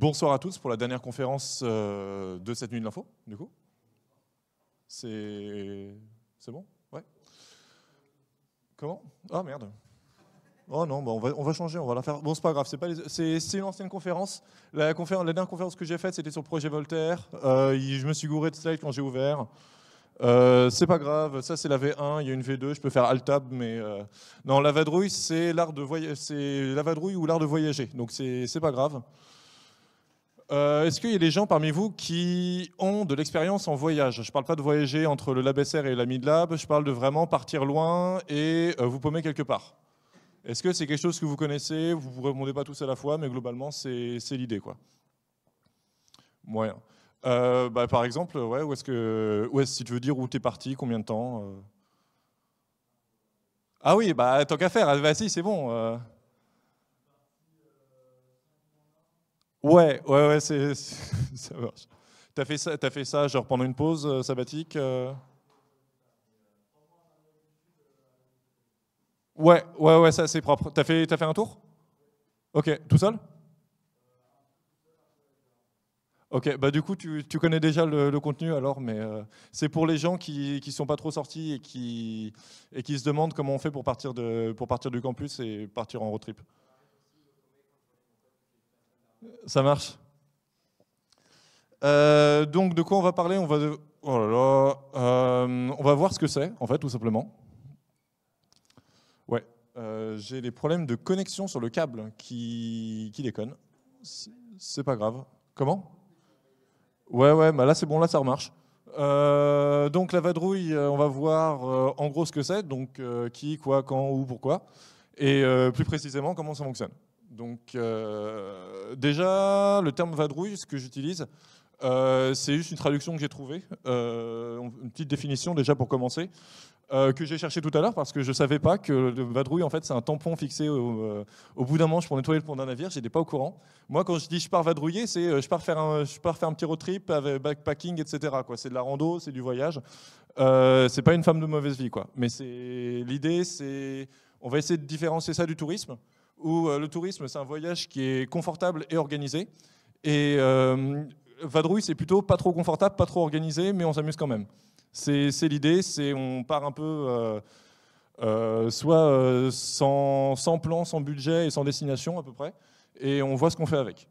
Bonsoir à tous pour la dernière conférence euh, de cette nuit de l'info, du coup. C'est bon Comment Ah merde. Oh non, bah, on, va, changer, on va la faire. Bon, c'est pas grave, c'est une ancienne conférence. La, conférence. la dernière conférence que j'ai faite, c'était sur le projet Voltaire. Euh, je me suis gouré de slide quand j'ai ouvert. Euh, c'est pas grave, ça c'est la V1, il y a une V2, je peux faire Tab, mais non, la vadrouille, c'est l'art de voyager, c'est la vadrouille ou l'art de voyager, donc c'est pas grave. Euh, est-ce qu'il y a des gens parmi vous qui ont de l'expérience en voyage Je ne parle pas de voyager entre le Labesser et la Midlab, je parle de vraiment partir loin et euh, vous paumer quelque part. Est-ce que c'est quelque chose que vous connaissez Vous ne répondez pas tous à la fois, mais globalement, c'est l'idée. quoi. Euh, bah, par exemple, ouais, où que, si tu veux dire où tu es parti, combien de temps Ah oui, bah, tant qu'à faire, bah, si, c'est bon. Ouais, ouais, ouais, c'est, ça marche. T'as fait ça, as fait ça genre pendant une pause euh, sabbatique euh? Ouais, ouais, ouais, ça c'est propre. T'as fait, as fait un tour Ok, tout seul Ok, bah du coup, tu, tu connais déjà le, contenu alors, mais euh, c'est pour les gens qui ne sont pas trop sortis et qui, et qui se demandent comment on fait pour partir, de, pour partir du campus et partir en road trip. Ça marche. Euh, donc, de quoi on va parler on va, oh euh, on va voir ce que c'est, en fait, tout simplement. Ouais, euh, j'ai des problèmes de connexion sur le câble qui, qui déconne. C'est pas grave. Comment Ouais, ouais, bah là c'est bon, là ça remarche. donc la vadrouille, on va voir en gros ce que c'est, donc qui, quoi, quand, où, pourquoi, et plus précisément comment ça fonctionne. Donc euh, déjà, le terme vadrouille, ce que j'utilise, euh, c'est juste une traduction que j'ai trouvée, euh, une petite définition déjà pour commencer, que j'ai cherché tout à l'heure parce que je ne savais pas que le vadrouille, en fait, c'est un tampon fixé au, bout d'un manche pour nettoyer le pont d'un navire, j'étais pas au courant. Moi, quand je dis je pars vadrouiller, c'est je, pars faire un, je pars faire un petit road trip avec backpacking, etc. C'est de la rando, c'est du voyage. c'est pas une femme de mauvaise vie, quoi. Mais l'idée, c'est... On va essayer de différencier ça du tourisme où euh, le tourisme, c'est un voyage qui est confortable et organisé. Et euh, Vadrouille, c'est plutôt pas trop confortable, pas trop organisé, mais on s'amuse quand même. C'est l'idée, c'est on part un peu... Euh, soit sans, plan, sans budget et sans destination à peu près, et on voit ce qu'on fait avec.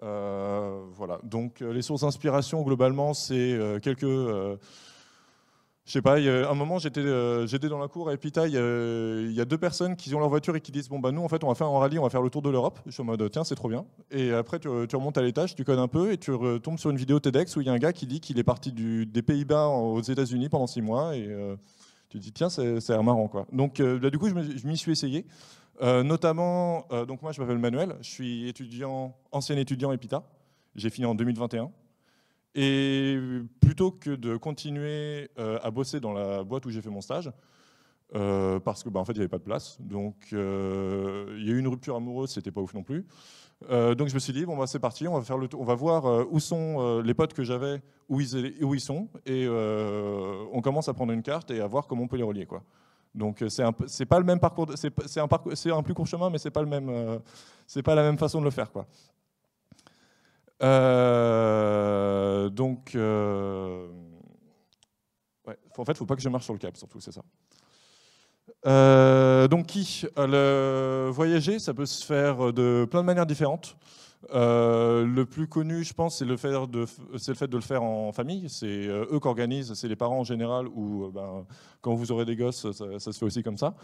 voilà, donc les sources d'inspiration globalement, c'est quelques je sais pas, il y a un moment j'étais euh, dans la cour à puis il y, a deux personnes qui ont leur voiture et qui disent Bon, bah nous en fait on va faire un rallye, on va faire le tour de l'Europe. Je suis en mode euh, Tiens, c'est trop bien. Et après tu, remontes à l'étage, tu codes un peu et tu retombes sur une vidéo TEDx où il y a un gars qui dit qu'il est parti des Pays-Bas aux États-Unis pendant six mois et euh, tu dis Tiens, c'est marrant quoi. Donc là, bah, du coup, je m'y suis essayé. notamment, donc moi je m'appelle Manuel, je suis étudiant, ancien étudiant Epita, j'ai fini en 2021. Et plutôt que de continuer euh, à bosser dans la boîte où j'ai fait mon stage, euh, parce que bah, en fait il n'y avait pas de place, donc euh, il y a eu une rupture amoureuse, c'était pas ouf non plus. donc je me suis dit bon bah c'est parti, on va faire le on va voir où sont les potes que j'avais, où ils sont, et on commence à prendre une carte et à voir comment on peut les relier quoi. Donc c'est pas le même parcours, c'est un c'est un plus court chemin, mais c'est pas le même, c'est pas la même façon de le faire quoi. Euh, donc, euh, en fait, il ne faut pas que je marche sur le câble, surtout, c'est ça. Euh, donc, qui le Voyager, ça peut se faire de plein de manières différentes. Euh, le plus connu, je pense, c'est le, fait de, le fait de le faire en famille. C'est euh, eux qui organisent, c'est les parents en général, ou euh, ben, quand vous aurez des gosses, ça, se fait aussi comme ça.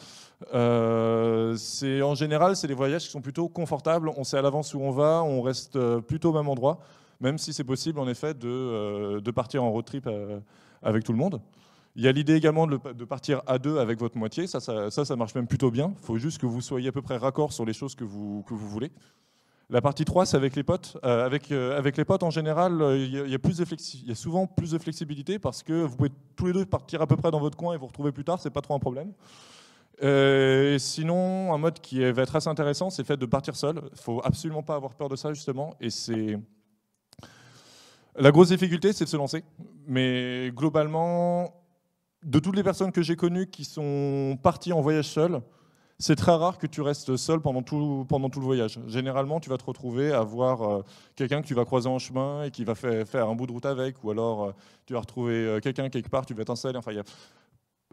c'est, en général, c'est des voyages qui sont plutôt confortables. On sait à l'avance où on va, on reste plutôt au même endroit, même si c'est possible, en effet, de, partir en road trip avec tout le monde. Il y a l'idée également de, partir à deux avec votre moitié. Ça ça, marche même plutôt bien. Il faut juste que vous soyez à peu près raccord sur les choses que vous voulez. La partie 3, c'est avec les potes. Euh, avec, euh, avec les potes, en général, il y, a, souvent plus de flexibilité parce que vous pouvez tous les deux partir à peu près dans votre coin et vous retrouver plus tard, c'est pas trop un problème. Euh, sinon, un mode qui va être assez intéressant, c'est le fait de partir seul. Il faut absolument pas avoir peur de ça, justement. Et c'est. La grosse difficulté, c'est de se lancer. Mais globalement, de toutes les personnes que j'ai connues qui sont parties en voyage seul, c'est très rare que tu restes seul pendant tout, pendant tout le voyage. Généralement, tu vas te retrouver à voir euh, quelqu'un que tu vas croiser en chemin et qui va faire, un bout de route avec, ou alors euh, tu vas retrouver euh, quelqu'un quelque part, tu vas t'installer. Enfin, il y a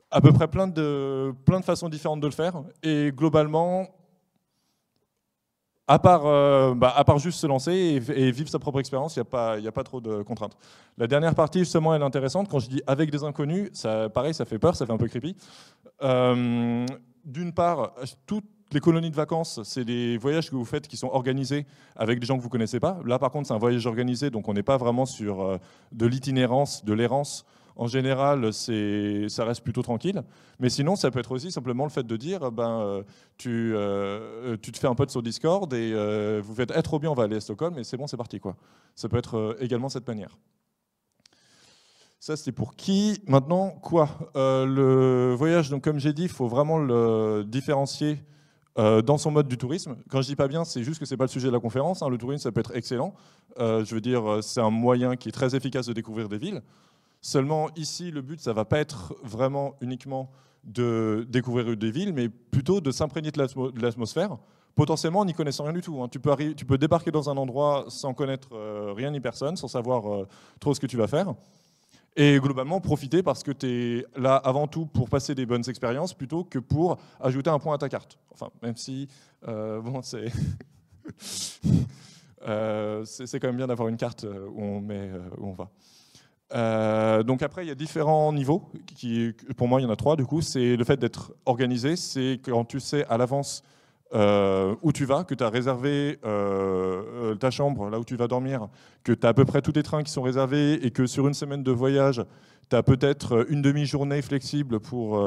à peu près plein de, plein de façons différentes de le faire. Et globalement, à part, bah, à part juste se lancer et, vivre sa propre expérience, il n'y a, pas, a pas trop de contraintes. La dernière partie, justement, elle est intéressante. Quand je dis avec des inconnus, ça, pareil, ça fait peur, ça fait un peu creepy. Euh, d'une part, toutes les colonies de vacances, c'est des voyages que vous faites qui sont organisés avec des gens que vous ne connaissez pas. Là, par contre, c'est un voyage organisé, donc on n'est pas vraiment sur euh, de l'itinérance, de l'errance. En général, ça reste plutôt tranquille. Mais sinon, ça peut être aussi simplement le fait de dire, euh, ben, euh, tu, te fais un pote sur Discord et vous faites être trop bien, on va aller à Stockholm et c'est bon, c'est parti. Quoi. Ça peut être également cette manière. Ça, c'est pour qui Maintenant, quoi euh, Le voyage, donc, comme j'ai dit, il faut vraiment le différencier euh, dans son mode du tourisme. Quand je dis pas bien, c'est juste que ce n'est pas le sujet de la conférence. Hein. Le tourisme, ça peut être excellent. Euh, je veux dire, c'est un moyen qui est très efficace de découvrir des villes. Seulement, ici, le but, ça va pas être vraiment uniquement de découvrir des villes, mais plutôt de s'imprégner de l'atmosphère, potentiellement en n'y connaissant rien du tout. Hein. tu peux débarquer dans un endroit sans connaître rien ni personne, sans savoir trop ce que tu vas faire. Et globalement, profiter parce que tu es là avant tout pour passer des bonnes expériences plutôt que pour ajouter un point à ta carte. Enfin, même si, euh, bon, euh, c'est. c'est quand même bien d'avoir une carte euh, où on, met, où on va. donc après, il y a différents niveaux. Qui, pour moi, il y en a trois. Du coup, c'est le fait d'être organisé. C'est quand tu sais à l'avance euh, où tu vas, que tu as réservé euh, euh, ta chambre, là où tu vas dormir, que tu as à peu près tous tes trains qui sont réservés et que sur une semaine de voyage, tu as peut-être une demi-journée flexible pour,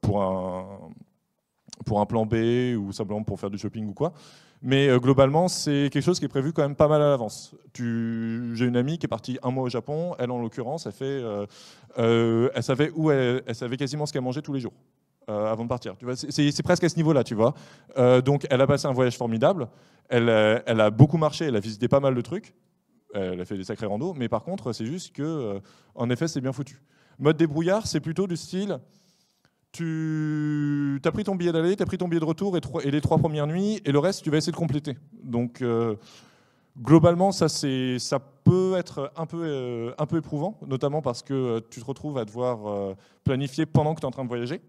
pour, un, plan B ou simplement pour faire du shopping ou quoi. Mais globalement, c'est quelque chose qui est prévu quand même pas mal à l'avance. J'ai une amie qui est partie un mois au Japon. Elle, en l'occurrence, elle, elle savait où elle, elle savait quasiment ce qu'elle mangeait tous les jours. Euh, avant de partir. C'est presque à ce niveau-là, tu vois. Euh, donc, elle a passé un voyage formidable. Elle, euh, elle, a beaucoup marché, elle a visité pas mal de trucs. Elle a fait des sacrés randos. Mais par contre, c'est juste que, en effet, c'est bien foutu. Mode débrouillard, c'est plutôt du style tu as pris ton billet d'aller, tu as pris ton billet de retour et, les trois premières nuits, et le reste, tu vas essayer de compléter. Donc, globalement, ça, ça peut être un peu, un peu éprouvant, notamment parce que tu te retrouves à devoir planifier pendant que tu es en train de voyager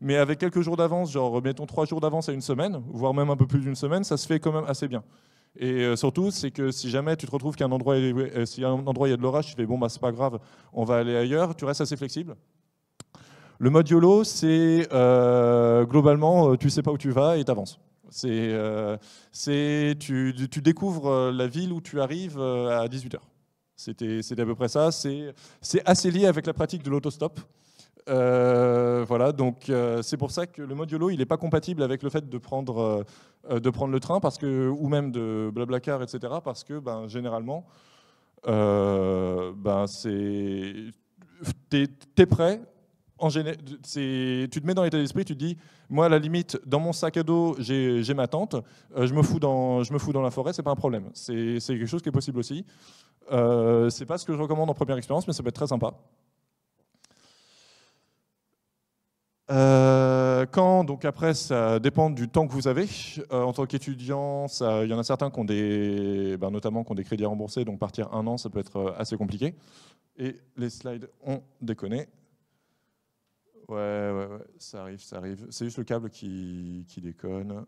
mais avec quelques jours d'avance, genre mettons trois jours d'avance à une semaine, voire même un peu plus d'une semaine, ça se fait quand même assez bien. Et euh, surtout, c'est que si jamais tu te retrouves qu'un endroit, euh, si un endroit il y a de l'orage, tu fais bon bah c'est pas grave, on va aller ailleurs, tu restes assez flexible. Le mode YOLO, c'est euh, globalement, tu sais pas où tu vas et t'avances. C'est, euh, tu, découvres la ville où tu arrives à 18h. C'était, à peu près ça. C'est, assez lié avec la pratique de l'autostop. Euh, voilà, donc euh, c'est pour ça que le modulo, il n'est pas compatible avec le fait de prendre, euh, de prendre le train, parce que, ou même de Blablacar, etc., parce que ben, généralement, ben, c'est... T'es, prêt, en tu te mets dans l'état d'esprit, tu te dis, moi à la limite, dans mon sac à dos, j'ai, ma tente, je, me fous dans, je me fous dans la forêt, c'est pas un problème. C'est, quelque chose qui est possible aussi. c'est pas ce que je recommande en première expérience, mais ça peut être très sympa. Euh, quand, donc après, ça dépend du temps que vous avez. Euh, en tant qu'étudiant, il y en a certains qui ont des, ben, notamment qui ont des crédits à rembourser, donc partir un an, ça peut être euh, assez compliqué. Et les slides ont déconné. Ouais, ouais, ouais, ça arrive, ça arrive. C'est juste le câble qui, déconne.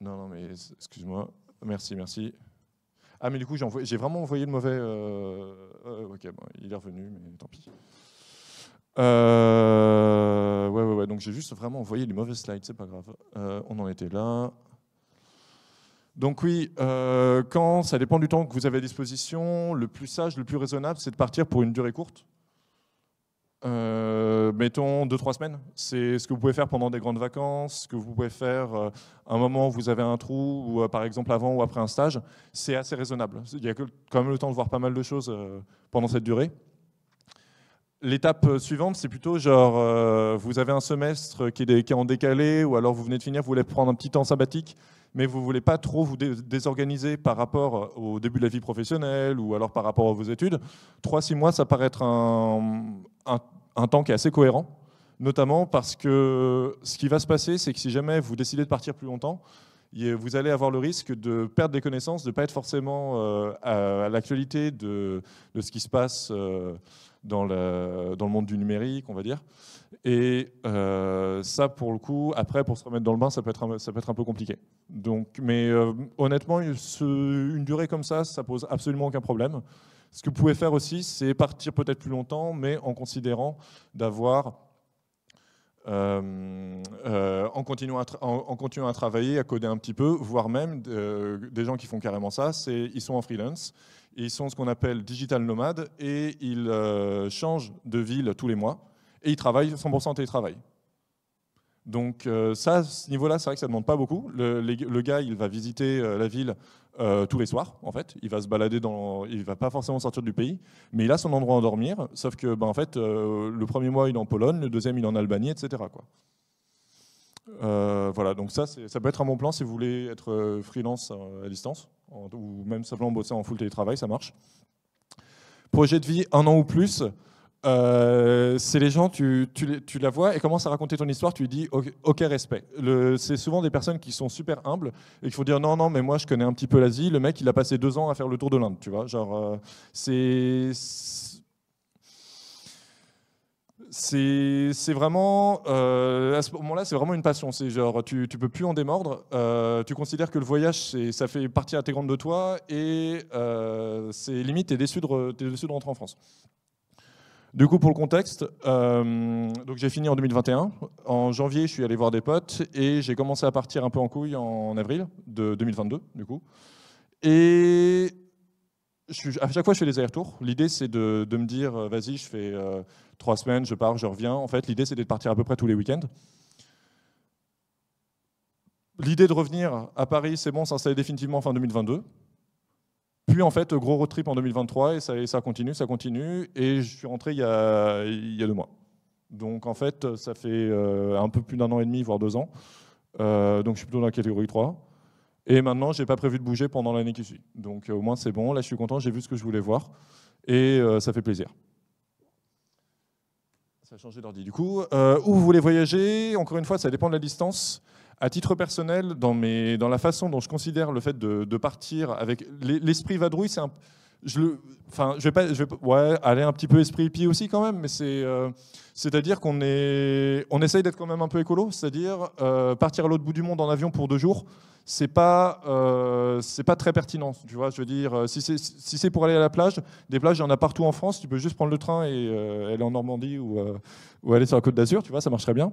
Non, non, mais excuse-moi. Merci, merci. Ah, mais du coup, j'ai vraiment envoyé le mauvais. ok, il est revenu, mais tant pis. Euh, ouais, ouais, Donc j'ai juste vraiment envoyé les mauvaises slides, c'est pas grave. Euh, on en était là. Donc oui, euh, quand ça dépend du temps que vous avez à disposition, le plus sage, le plus raisonnable, c'est de partir pour une durée courte. mettons 2-3 semaines. C'est ce que vous pouvez faire pendant des grandes vacances, ce que vous pouvez faire un moment où vous avez un trou, ou par exemple avant ou après un stage. C'est assez raisonnable. Il y a quand même le temps de voir pas mal de choses pendant cette durée. L'étape euh, suivante, c'est plutôt genre, euh, vous avez un semestre qui est, en décalé, ou alors vous venez de finir, vous voulez prendre un petit temps sabbatique, mais vous ne voulez pas trop vous désorganiser par rapport euh, au début de la vie professionnelle, ou alors par rapport à vos études. Trois, six mois, ça paraît être un, temps qui est assez cohérent, notamment parce que ce qui va se passer, c'est que si jamais vous décidez de partir plus longtemps, vous allez avoir le risque de perdre des connaissances, de ne pas être forcément à, l'actualité de, ce qui se passe dans le, dans le monde du numérique, on va dire. Et euh, ça, pour le coup, après, pour se remettre dans le bain, ça peut être un, ça peut être un peu compliqué. Donc, mais euh, honnêtement, une durée comme ça, ça pose absolument aucun problème. Ce que vous pouvez faire aussi, c'est partir peut-être plus longtemps, mais en considérant d'avoir euh, en, continuant à en, continuant à travailler, à coder un petit peu, voire même des gens qui font carrément ça, c'est ils sont en freelance ils sont ce qu'on appelle digital nomades et ils euh, changent de ville tous les mois et ils travaillent 100% en télétravail. Donc ça, euh, ça, ce niveau-là, c'est vrai que ça ne demande pas beaucoup. Le, gars, il va visiter euh, la ville tous les soirs, en fait. Il va se balader dans... Il va pas forcément sortir du pays, mais il a son endroit à dormir, sauf que, ben, en fait, le premier mois, il est en Pologne, le deuxième, il est en Albanie, etc. Quoi. Euh, voilà, donc ça, ça peut être un bon plan si vous voulez être euh, freelance euh, à distance, ou même simplement bosser en full télétravail, ça marche. Projet de vie, un an ou plus, c'est les gens, tu, tu, la vois et commence à raconter ton histoire, tu lui dis OK, respect. C'est souvent des personnes qui sont super humbles et qui faut dire non, non, mais moi je connais un petit peu l'Asie. Le mec, il a passé deux ans à faire le tour de l'Inde, tu vois. Genre, c'est c'est vraiment, euh, à ce moment-là, c'est vraiment une passion. C'est genre, tu, peux plus en démordre. Euh, tu considères que le voyage, ça fait partie intégrante de toi et euh, c'est limite, t'es déçu, de, de rentrer en France. Du coup, pour le contexte, donc j'ai fini en 2021. En janvier, je suis allé voir des potes et j'ai commencé à partir un peu en couille en avril de 2022, du coup. Et à chaque fois, je fais des allers-retours. L'idée, c'est de, de, me dire, vas-y, je fais trois semaines, je pars, je reviens. En fait, l'idée, c'était de partir à peu près tous les week-ends. L'idée de revenir à Paris, c'est bon, ça s'installer définitivement fin 2022. Puis en fait, gros road trip en 2023, et ça, et ça continue, ça continue. Et je suis rentré il y a, deux mois. Donc en fait, ça fait euh, un peu plus d'un an et demi, voire deux ans. Euh, donc je suis plutôt dans la catégorie 3. Et maintenant, je n'ai pas prévu de bouger pendant l'année qui suit. Donc euh, au moins, c'est bon. Là, je suis content, j'ai vu ce que je voulais voir. Et ça fait plaisir. Ça a changé d'ordi du coup. Euh, où vous voulez voyager Encore une fois, ça dépend de la distance. À titre personnel, dans, dans la façon dont je considère le fait de, de partir avec l'esprit vadrouille, c'est un, je le, enfin, je vais pas, je ouais, aller un petit peu esprit hippie aussi quand même, mais c'est, euh, c'est-à-dire qu'on est, on essaye d'être quand même un peu écolo, c'est-à-dire euh, partir à l'autre bout du monde en avion pour deux jours, c'est pas, euh, c'est pas très pertinent, tu vois. Je veux dire, si c'est, si c'est pour aller à la plage, des plages, il y en a partout en France, tu peux juste prendre le train et aller en Normandie ou, ou aller sur la Côte d'Azur, tu vois, ça marcherait bien.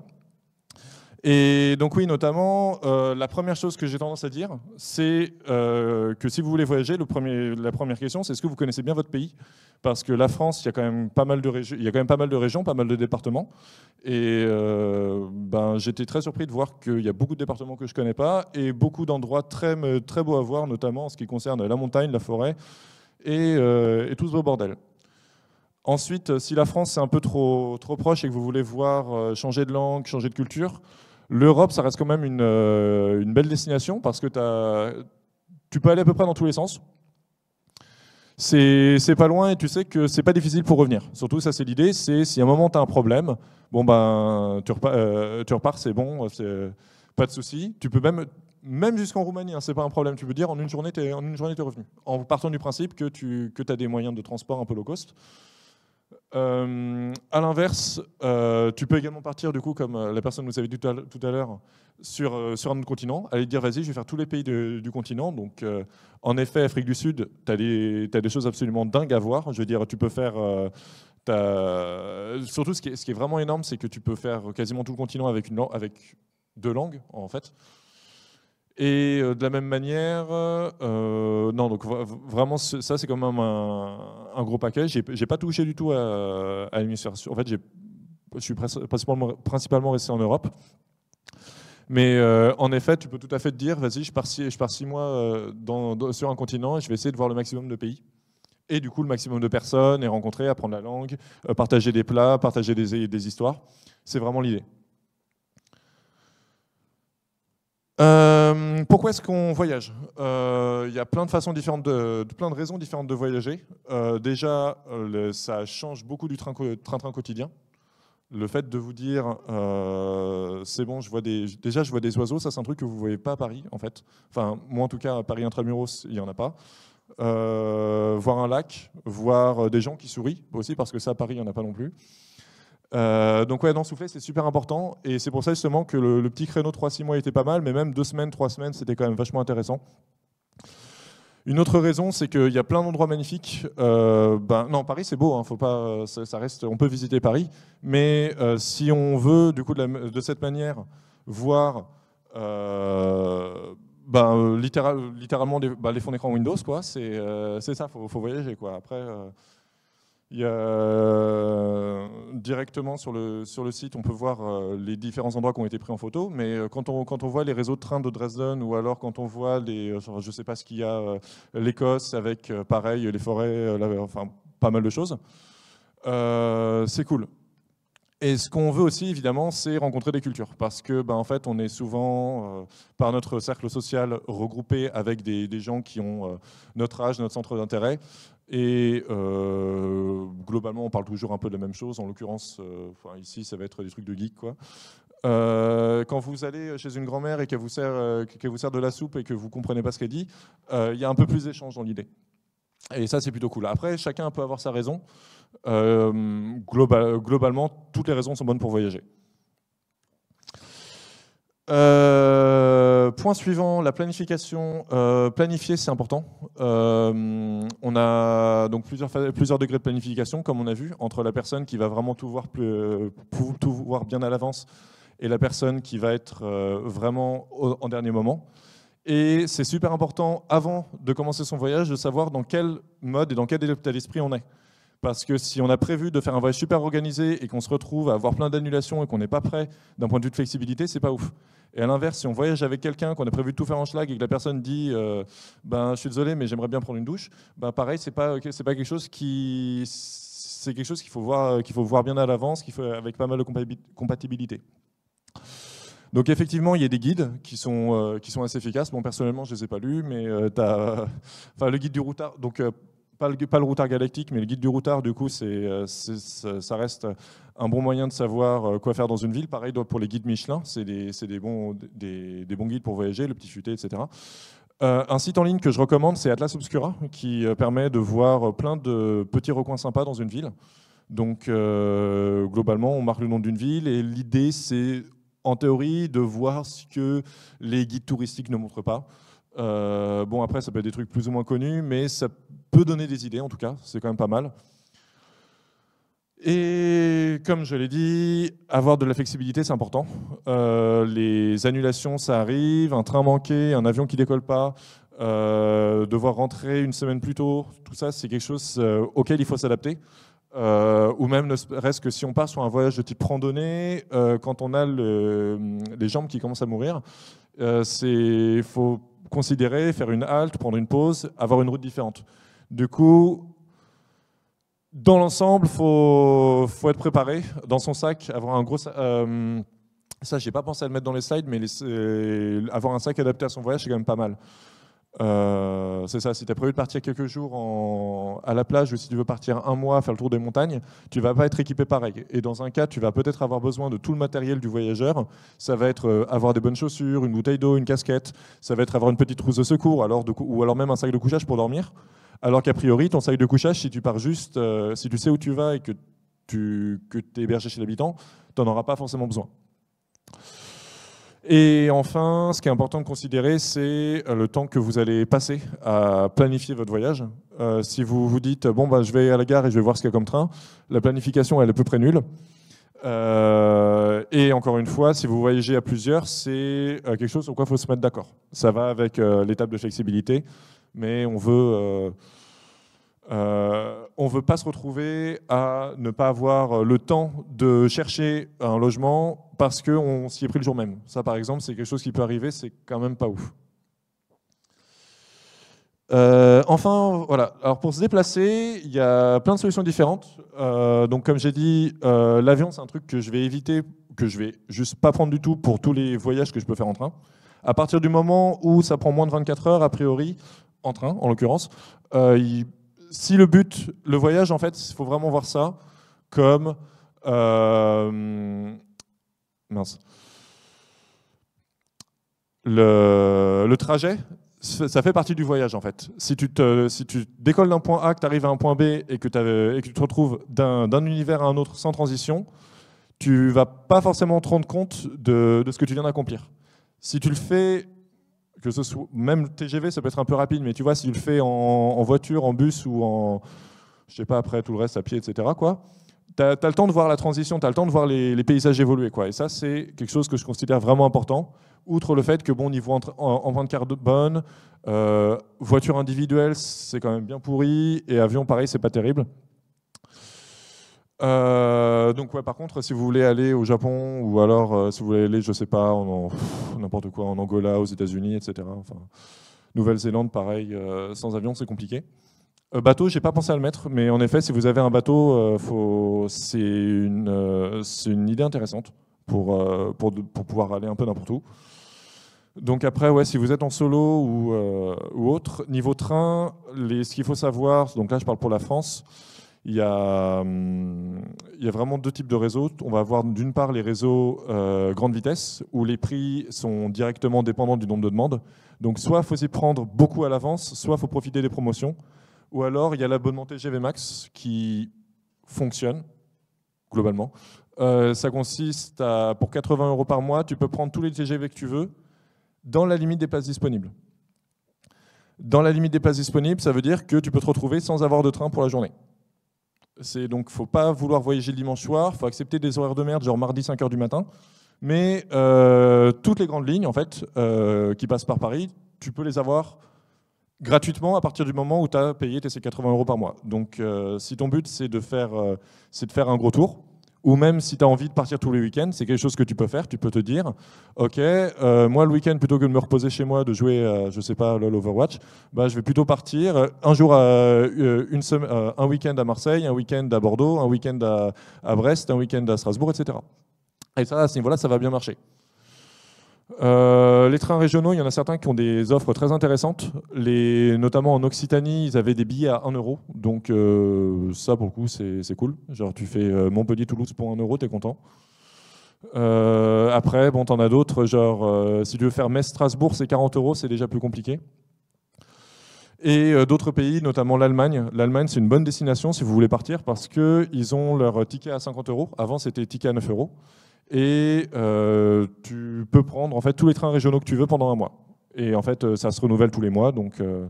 Et donc oui, notamment, euh, la première chose que j'ai tendance à dire, c'est euh, que si vous voulez voyager, la première question, c'est est-ce que vous connaissez bien votre pays Parce que la France, il y a quand même pas mal de régions, il y a quand même pas mal de régions, pas mal de départements. Et euh, ben, j'étais très surpris de voir qu'il y a beaucoup de départements que je ne connais pas et beaucoup d'endroits très très beaux à voir, notamment en ce qui concerne la montagne, la forêt et, tout ce beau bordel. Ensuite, si la France c'est un peu trop, trop proche et que vous voulez voir changer de langue, changer de culture, L'Europe, ça reste quand même une, euh, belle destination parce que tu peux aller à peu près dans tous les sens. C'est pas loin et tu sais que c'est pas difficile pour revenir. Surtout, ça, c'est l'idée c'est si à un moment tu as un problème, bon ben, tu, euh, repars, c'est bon, pas de souci. Tu peux même, même jusqu'en Roumanie, hein, c'est pas un problème. Tu peux dire en une journée, tu es, revenu. En partant du principe que tu que as des moyens de transport un peu low cost. Euh, à l'inverse, euh, tu peux également partir, du coup, comme euh, la personne nous avait dit tout à l'heure, sur, euh, sur, un autre continent, aller dire vas-y, je vais faire tous les pays du continent. Donc, en effet, Afrique du Sud, tu as, as, des choses absolument dingues à voir. Je veux dire, tu peux faire. surtout, ce qui, est, ce qui, est, vraiment énorme, c'est que tu peux faire quasiment tout le continent avec, une, avec deux langues, en fait. Et euh, de la même manière, euh, euh, non, donc vraiment, ça c'est quand même un, gros paquet. J'ai pas touché du tout à, à l'administration. En fait, je suis principalement, principalement resté en Europe. Mais en effet, tu peux tout à fait te dire, vas-y, je pars six, je pars six mois dans, sur un continent et je vais essayer de voir le maximum de pays. Et du coup, le maximum de personnes et rencontrer, apprendre la langue, partager des plats, partager des, des histoires. C'est vraiment l'idée. Euh, pourquoi est-ce qu'on voyage euh, Il y a plein de façons différentes, de, plein de raisons différentes de voyager. Euh, déjà, euh, ça change beaucoup du train-train quotidien. Le fait de vous dire, c'est bon, je vois déjà je vois des oiseaux, ça c'est un truc que vous ne voyez pas à Paris en fait. Enfin, moi en tout cas, à Paris intramuros, il n'y en a pas. voir un lac, voir des gens qui sourient aussi, parce que ça à Paris, il n'y en a pas non plus. Euh, donc ouais, non, souffler, c'est super important. Et c'est pour ça justement que le, petit créneau 3-6 mois était pas mal, mais même 2 semaines, 3 semaines, c'était quand même vachement intéressant. Une autre raison, c'est qu'il y a plein d'endroits magnifiques. Euh, ben, non, Paris, c'est beau, hein, faut pas, ça, reste, on peut visiter Paris. Mais euh, si on veut, du coup, de, cette manière, voir euh, ben, littéralement ben, les fonds d'écran Windows, quoi, c'est ça, il faut, faut, voyager. Quoi. Après, euh, directement sur le, sur le site, on peut voir euh, les différents endroits qui ont été pris en photo, mais euh, quand on, quand on voit les réseaux de trains de Dresden ou alors quand on voit les, je sais pas ce qu'il y a, l'Écosse avec pareil, les forêts, enfin pas mal de choses, c'est cool. Et ce qu'on veut aussi, évidemment, c'est rencontrer des cultures. Parce que, ben, en fait, on est souvent, par notre cercle social, regroupé avec des, gens qui ont notre âge, notre centre d'intérêt. Et euh, globalement, on parle toujours un peu de la même chose. En l'occurrence, euh, ici, ça va être des trucs de geek. Quoi. Euh, quand vous allez chez une grand-mère et qu'elle vous, sert, vous sert de la soupe et que vous ne comprenez pas ce qu'elle dit, il y a un peu plus d'échange dans l'idée. Et ça, c'est plutôt cool. Après, chacun peut avoir sa raison. globalement, toutes les raisons sont bonnes pour voyager. Euh, point suivant, la planification. Euh, planifier, c'est important. Euh, on a donc plusieurs, degrés de planification, comme on a vu, entre la personne qui va vraiment tout voir, tout voir bien à l'avance et la personne qui va être vraiment en dernier moment. Et c'est super important, avant de commencer son voyage, de savoir dans quel mode et dans quel état d'esprit on est. Parce que si on a prévu de faire un voyage super organisé et qu'on se retrouve à avoir plein d'annulations et qu'on n'est pas prêt d'un point de vue de flexibilité, c'est pas ouf. Et à l'inverse, si on voyage avec quelqu'un, qu'on a prévu de tout faire en schlag et que la personne dit euh, ben, Je suis désolé, mais j'aimerais bien prendre une douche, ben, pareil, ce n'est pas, pas quelque chose qui. C'est quelque chose qu'il faut, voir, faut voir bien à l'avance, avec pas mal de compatibilité. Donc effectivement, il y a des guides qui sont, euh, qui sont assez efficaces. Bon, personnellement, je ne les ai pas lus, mais euh, t'as... as, le guide du routard. Donc pas le, routard galactique, mais le guide du routard, du coup, c'est, euh, ça reste un bon moyen de savoir euh, quoi faire dans une ville. Pareil pour les guides Michelin, c'est des, bons, guides pour voyager, le petit futé, etc. Euh, un site en ligne que je recommande, c'est Atlas Obscura, qui permet de voir plein de petits recoins sympas dans une ville. Donc, globalement, on marque le nom d'une ville et l'idée, c'est en théorie de voir ce que les guides touristiques ne montrent pas. Euh, bon, après, ça peut être des trucs plus ou moins connus, mais ça peut donner des idées, en tout cas, c'est quand même pas mal. Et comme je l'ai dit, avoir de la flexibilité, c'est important. Euh, les annulations, ça arrive, un train manqué, un avion qui décolle pas, euh, devoir rentrer une semaine plus tôt, tout ça, c'est quelque chose auquel il faut s'adapter. ou même ne serait-ce que si on part sur un voyage de type randonnée, quand on a les jambes qui commencent à mourir, il faut considérer, faire une halte, prendre une pause, avoir une route différente. Du coup, dans l'ensemble, il faut, être préparé dans son sac, avoir un gros... Euh, ça, j'ai pas pensé à le mettre dans les slides, mais euh, avoir un sac adapté à son voyage, c'est quand même pas mal. Euh, c'est ça, si tu as prévu de partir quelques jours à la plage ou si tu veux partir un mois faire le tour des montagnes, tu vas pas être équipé pareil. Et dans un cas, tu vas peut-être avoir besoin de tout le matériel du voyageur. Ça va être euh, avoir des bonnes chaussures, une bouteille d'eau, une casquette, ça va être avoir une petite trousse de secours ou alors même un sac de couchage pour dormir. Alors qu'a priori, ton sac de couchage, si tu pars juste, euh, si tu sais où tu vas et que tu que es hébergé chez l'habitant, tu n'en auras pas forcément besoin. Et enfin, ce qui est important de considérer, c'est euh, le temps que vous allez passer à planifier votre voyage. Euh, si vous vous dites, bon, bah, je vais à la gare et je vais voir ce qu'il y a comme train, la planification, elle est à peu près nulle. Euh, et encore une fois, si vous voyagez à plusieurs, c'est quelque chose sur quoi il faut se mettre d'accord. Ça va avec l'étape de flexibilité, mais on veut euh, on ne veut pas se retrouver à ne pas avoir euh, le temps de chercher un logement parce qu'on s'y est pris le jour même. Ça, par exemple, c'est quelque chose qui peut arriver, c'est quand même pas ouf. Euh, enfin, voilà. Alors pour se déplacer, il y a plein de solutions différentes. donc, comme j'ai dit, l'avion, c'est un truc que je vais éviter, que je vais juste pas prendre du tout pour tous les voyages que je peux faire en train. À partir du moment où ça prend moins de 24 heures, a priori, en train, en l'occurrence, il si le but, le voyage, en fait, il faut vraiment voir ça comme. Euh, mince. Le, trajet, ça fait partie du voyage en fait. Si tu, si tu décolles d'un point A, que tu arrives à un point B et que, tu te retrouves d'un univers à un autre sans transition, tu vas pas forcément te rendre compte de ce que tu viens d'accomplir. Si tu le fais que ce même TGV, ça peut être un peu rapide, mais tu vois, s'il le fait en, voiture, en bus ou en, je sais pas, après tout le reste, à pied, etc., quoi, tu as, le temps de voir la transition, tu as le temps de voir les, paysages évoluer, quoi. Et ça, c'est quelque chose que je considère vraiment important, outre le fait que, bon, niveau empreinte carbone, euh, voiture individuelle, c'est quand même bien pourri, et avion, pareil, c'est pas terrible. Euh, donc ouais, par contre, si vous voulez aller au Japon ou alors euh, si vous voulez aller, je sais pas, n'importe quoi, en Angola, aux États-Unis, etc. Enfin, Nouvelle-Zélande, pareil, euh, sans avion, c'est compliqué. bateau, j'ai pas pensé à le mettre, mais en effet, si vous avez un bateau, c'est une, une, idée intéressante pour, pour, pour pouvoir aller un peu n'importe où. Donc après, ouais, si vous êtes en solo ou, ou autre, niveau train, les, ce qu'il faut savoir, donc là je parle pour la France, Hum, il y, a, vraiment deux types de réseaux. On va avoir d'une part les réseaux euh, grande vitesse, où les prix sont directement dépendants du nombre de demandes. Donc soit il faut s'y prendre beaucoup à l'avance, soit il faut profiter des promotions. Ou alors il y a l'abonnement TGV Max qui fonctionne, globalement. Euh, ça consiste à, pour 80 euros par mois, tu peux prendre tous les TGV que tu veux, dans la limite des places disponibles. Dans la limite des places disponibles, ça veut dire que tu peux te retrouver sans avoir de train pour la journée. C'est donc, faut pas vouloir voyager le dimanche soir, faut accepter des horaires de merde, genre mardi 5h du matin. Mais euh, toutes les grandes lignes, en fait, euh, qui passent par Paris, tu peux les avoir gratuitement à partir du moment où tu as payé tes 80 euros par mois. Donc, euh, si ton but, c'est de, faire, c'est de faire un gros tour, ou même si tu as envie de partir tous les week-ends, c'est quelque chose que tu peux faire, tu peux te dire, ok, euh, moi le week-end, plutôt que de me reposer chez moi, de jouer, à, euh, je sais pas, LOL Overwatch, bah, je vais plutôt partir euh, un jour, une semaine, un week-end à Marseille, un week-end à Bordeaux, un week-end à, à Brest, un week-end à Strasbourg, etc. Et ça, à ce niveau-là, ça va bien marcher. Euh, les trains régionaux, il y en a certains qui ont des offres très intéressantes. notamment en Occitanie, ils avaient des billets à 1 euro. Donc euh, ça, pour le coup, c'est cool. Genre, tu fais euh, Montpellier-Toulouse pour 1 euro, t'es content. après, bon, t'en as d'autres. Genre, si tu veux faire Metz-Strasbourg, c'est 40 euros, c'est déjà plus compliqué. Et d'autres pays, notamment l'Allemagne. L'Allemagne, c'est une bonne destination si vous voulez partir parce qu'ils ont leur ticket à 50 euros. Avant, c'était ticket à 9 euros et euh, tu peux prendre en fait tous les trains régionaux que tu veux pendant un mois. Et en fait, euh, ça se renouvelle tous les mois. Donc euh,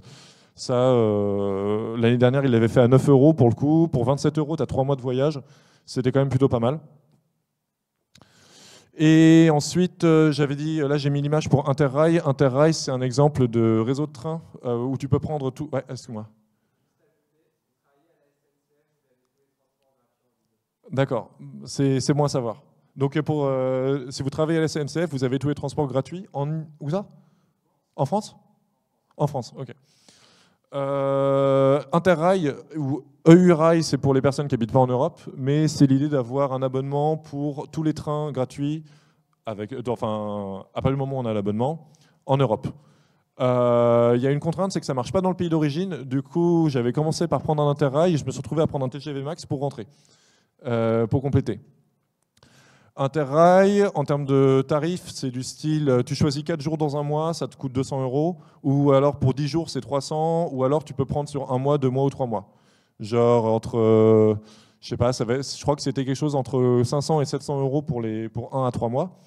ça, l'année dernière, il l'avait fait à 9 euros pour le coup. Pour 27 euros, tu as 3 mois de voyage. C'était quand même plutôt pas mal. Et ensuite, j'avais dit, là j'ai mis l'image pour Interrail. Interrail, c'est un exemple de réseau de train où tu peux prendre tout... Ouais, excuse-moi. D'accord, c'est bon à savoir. Donc, pour, euh, si vous travaillez à la SNCF, vous avez tous les transports gratuits en. Où ça En France En France, ok. Euh, Interrail ou EU Rail, c'est pour les personnes qui habitent pas en Europe, mais c'est l'idée d'avoir un abonnement pour tous les trains gratuits, avec, euh, enfin, à partir du moment où on a l'abonnement, en Europe. Il y a une contrainte, c'est que ça marche pas dans le pays d'origine. Du coup, j'avais commencé par prendre un Interrail et je me suis retrouvé à prendre un TGV Max pour rentrer, pour compléter. Interrail, en termes de tarifs, c'est du style euh, tu choisis 4 jours dans un mois, ça te coûte 200 euros, ou alors pour 10 jours, c'est 300, ou alors tu peux prendre sur un mois, deux mois ou trois mois. Genre entre, euh, je sais pas, ça je crois que c'était quelque chose entre 500 et 700 euros pour, les, pour 1 à trois mois.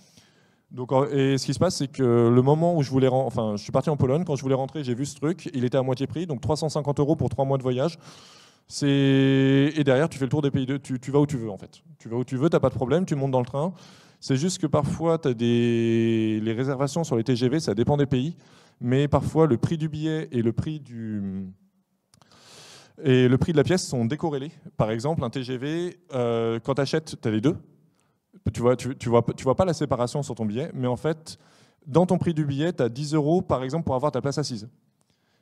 Donc, et ce qui se passe, c'est que le moment où je voulais, enfin, je suis parti en Pologne, quand je voulais rentrer, j'ai vu ce truc, il était à moitié prix, donc 350 euros pour trois mois de voyage. Et derrière, tu fais le tour des pays, tu, vas où tu veux en fait. Tu vas où tu veux, t'as pas de problème, tu montes dans le train. C'est juste que parfois, tu as des... les réservations sur les TGV, ça dépend des pays, mais parfois le prix du billet et le prix du et le prix de la pièce sont décorrélés. Par exemple, un TGV, euh, quand tu achètes, tu as les deux. Tu vois, tu, tu, vois, tu vois pas la séparation sur ton billet, mais en fait, dans ton prix du billet, tu as 10 euros, par exemple, pour avoir ta place assise.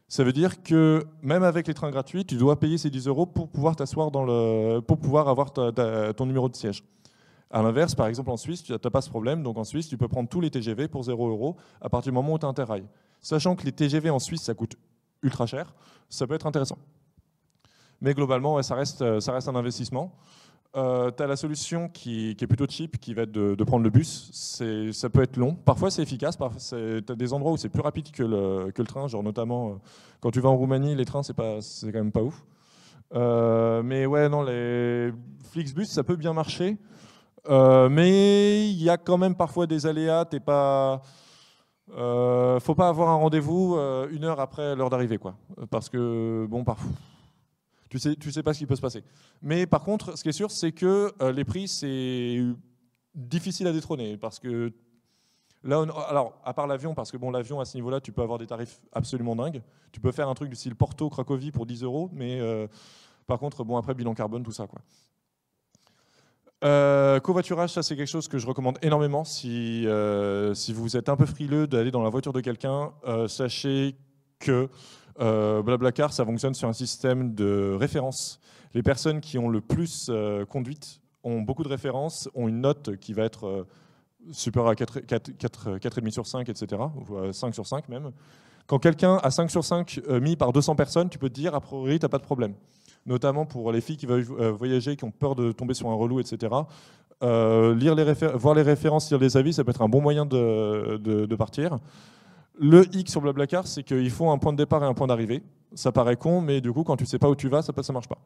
Ça veut dire que même avec les trains gratuits, tu dois payer ces 10 euros pour pouvoir t'asseoir dans le, pour pouvoir avoir ton numéro de siège. À l'inverse, par exemple en Suisse, tu n'as pas ce problème, donc en Suisse, tu peux prendre tous les TGV pour 0 euros à partir du moment où tu as un terrail. Sachant que les TGV en Suisse, ça coûte ultra cher, ça peut être intéressant. Mais globalement, reste, euh, ça reste un investissement euh, tu as la solution qui, est plutôt cheap, qui va être de, prendre le bus. Ça peut être long. Parfois, c'est efficace. Tu as des endroits où c'est plus rapide que le, train, genre notamment euh, quand tu vas en Roumanie, les trains, c'est quand même pas ouf. Euh, mais ouais, non, les Flixbus, ça peut bien marcher. Euh, mais il y a quand même parfois des aléas. Il pas. faut pas avoir un rendez-vous une heure après l'heure d'arrivée, quoi. Parce que, bon, parfois tu sais, tu sais pas ce qui peut se passer. Mais par contre, ce qui est sûr, c'est que euh, les prix, c'est difficile à détrôner parce que là, on, alors à part l'avion, parce que bon, l'avion à ce niveau-là, tu peux avoir des tarifs absolument dingues. Tu peux faire un truc du style Porto Cracovie pour 10 euros, mais euh, par contre, bon, après bilan carbone, tout ça, quoi. Euh, covoiturage, ça c'est quelque chose que je recommande énormément. Si, si vous êtes un peu frileux d'aller dans la voiture de quelqu'un, sachez que euh, Blablacar, ça fonctionne sur un système de référence. Les personnes qui ont le plus euh, conduite ont beaucoup de références, ont une note qui va être super euh, supérieure à 4,5 4, 4, sur 5, etc., ou 5 euh, sur 5 même. Quand quelqu'un a 5 sur 5 mis par 200 personnes, tu peux te dire, a priori, tu n'as pas de problème. Notamment pour les filles qui veulent voyager, qui ont peur de tomber sur un relou, etc. lire les voir les références, lire les avis, ça peut être un bon moyen de, de partir. Le hic sur Blablacar, c'est qu'il faut un point de départ et un point d'arrivée. Ça paraît con, mais du coup, quand tu sais pas où tu vas, ça ne marche pas.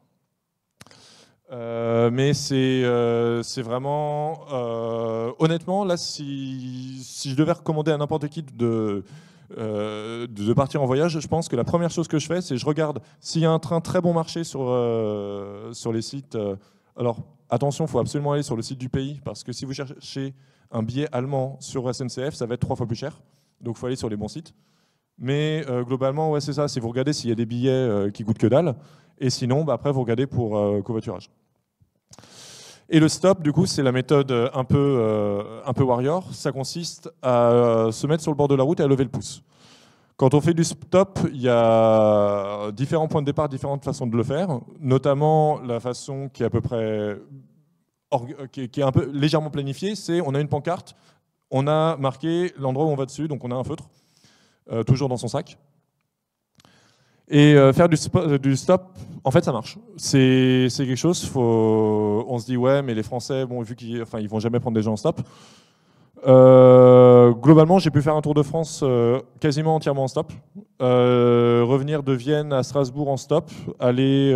Euh, mais c'est euh, vraiment. Euh, honnêtement, là, si, je devais recommander à n'importe qui de, de partir en voyage, je pense que la première chose que je fais, c'est je regarde s'il y a un train très bon marché sur, sur les sites. alors, attention, il faut absolument aller sur le site du pays, parce que si vous cherchez un billet allemand sur SNCF, ça va être trois fois plus cher. Donc il faut aller sur les bons sites. Mais euh, globalement, ouais, c'est ça. Si vous regardez s'il y a des billets euh, qui coûtent que dalle, et sinon, bah, après, vous regardez pour euh, covoiturage. Et le stop, du coup, c'est la méthode un peu, un peu warrior. Ça consiste à se mettre sur le bord de la route et à lever le pouce. Quand on fait du stop, il y a différents points de départ, différentes façons de le faire, notamment la façon qui est à peu près qui est un peu légèrement planifiée, c'est on a une pancarte on a marqué l'endroit où on va dessus, donc on a un feutre, euh, toujours dans son sac. Et euh, faire euh, du, stop, en fait, ça marche. C'est quelque chose, faut, on se dit, ouais, mais les Français, bon, vu qu'ils enfin, ils vont jamais prendre des gens en stop. globalement, j'ai pu faire un tour de France quasiment entièrement en stop. revenir de Vienne à Strasbourg en stop. Aller...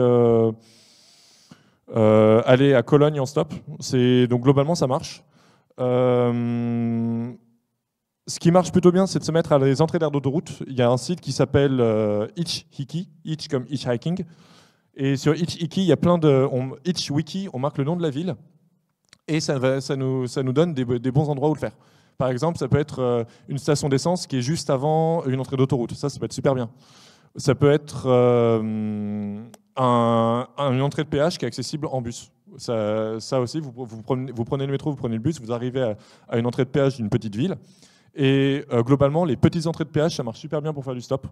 aller à Cologne en stop. Donc globalement, ça marche. Euh, ce qui marche plutôt bien, c'est de se mettre à les entrées d'air d'autoroute. Il y a un site qui s'appelle euh, Hiki, Hitch comme Hiking Et sur Hitchhiki, il y a plein de. On, Wiki, on marque le nom de la ville. Et ça, ça, nous, ça nous donne des, bons endroits où le faire. Par exemple, ça peut être euh, une station d'essence qui est juste avant une entrée d'autoroute. Ça, ça peut être super bien. Ça peut être euh, une entrée de péage qui est accessible en bus. Ça, aussi, vous, prenez, le métro, vous prenez le bus, vous arrivez à, une entrée de péage d'une petite ville. Et euh, globalement, les petites entrées de péage, ça marche super bien pour faire du stop.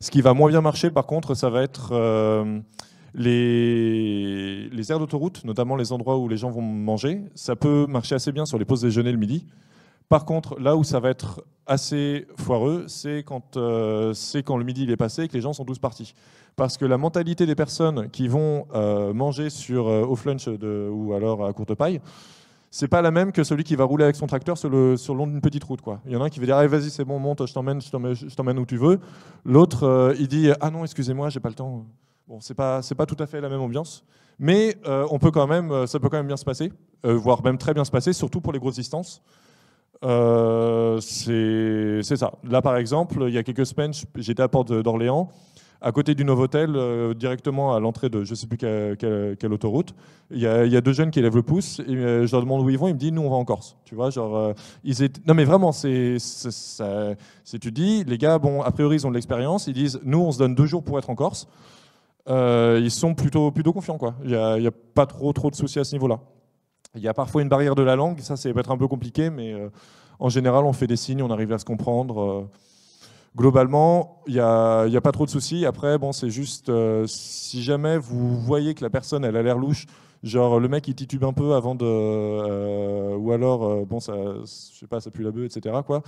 Ce qui va moins bien marcher, par contre, ça va être euh, les, les aires d'autoroute, notamment les endroits où les gens vont manger. Ça peut marcher assez bien sur les pauses déjeuner le midi. Par contre, là où ça va être assez foireux, c'est quand, euh, quand le midi il est passé et que les gens sont tous partis. Parce que la mentalité des personnes qui vont euh, manger sur euh, flunch ou alors à courte paille, c'est pas la même que celui qui va rouler avec son tracteur sur le, sur le long d'une petite route. Quoi. Il y en a un qui va dire ah, vas-y c'est bon monte, je t'emmène, où tu veux. L'autre il dit ah non excusez-moi j'ai pas le temps. Bon c'est pas pas tout à fait la même ambiance, mais on peut quand même ça peut quand même bien se passer, voire même très bien se passer, surtout pour les grosses distances. Euh, c'est ça. Là, par exemple, il y a quelques semaines, j'étais à Porte d'Orléans, à côté du Novotel, euh, directement à l'entrée de je ne sais plus quelle, autoroute. Il y, a, deux jeunes qui lèvent le pouce, et euh, je leur demande où ils vont, ils me disent Nous, on va en Corse. Tu vois, genre, ils étaient... Non, mais vraiment, c'est. Tu dis, les gars, bon, a priori, ils ont de l'expérience, ils disent Nous, on se donne deux jours pour être en Corse. ils sont plutôt, plutôt confiants, quoi. Il n'y a, a, pas trop, trop de soucis à ce niveau-là. Il y a parfois une barrière de la langue, ça, c'est peut être un peu compliqué, mais euh, en général, on fait des signes, on arrive à se comprendre. Euh, globalement, il n'y a, a, pas trop de soucis. Après, bon, c'est juste, euh, si jamais vous voyez que la personne, elle a l'air louche, genre le mec il titube un peu avant de ou alors bon ça je sais pas ça pue la bœuf etc quoi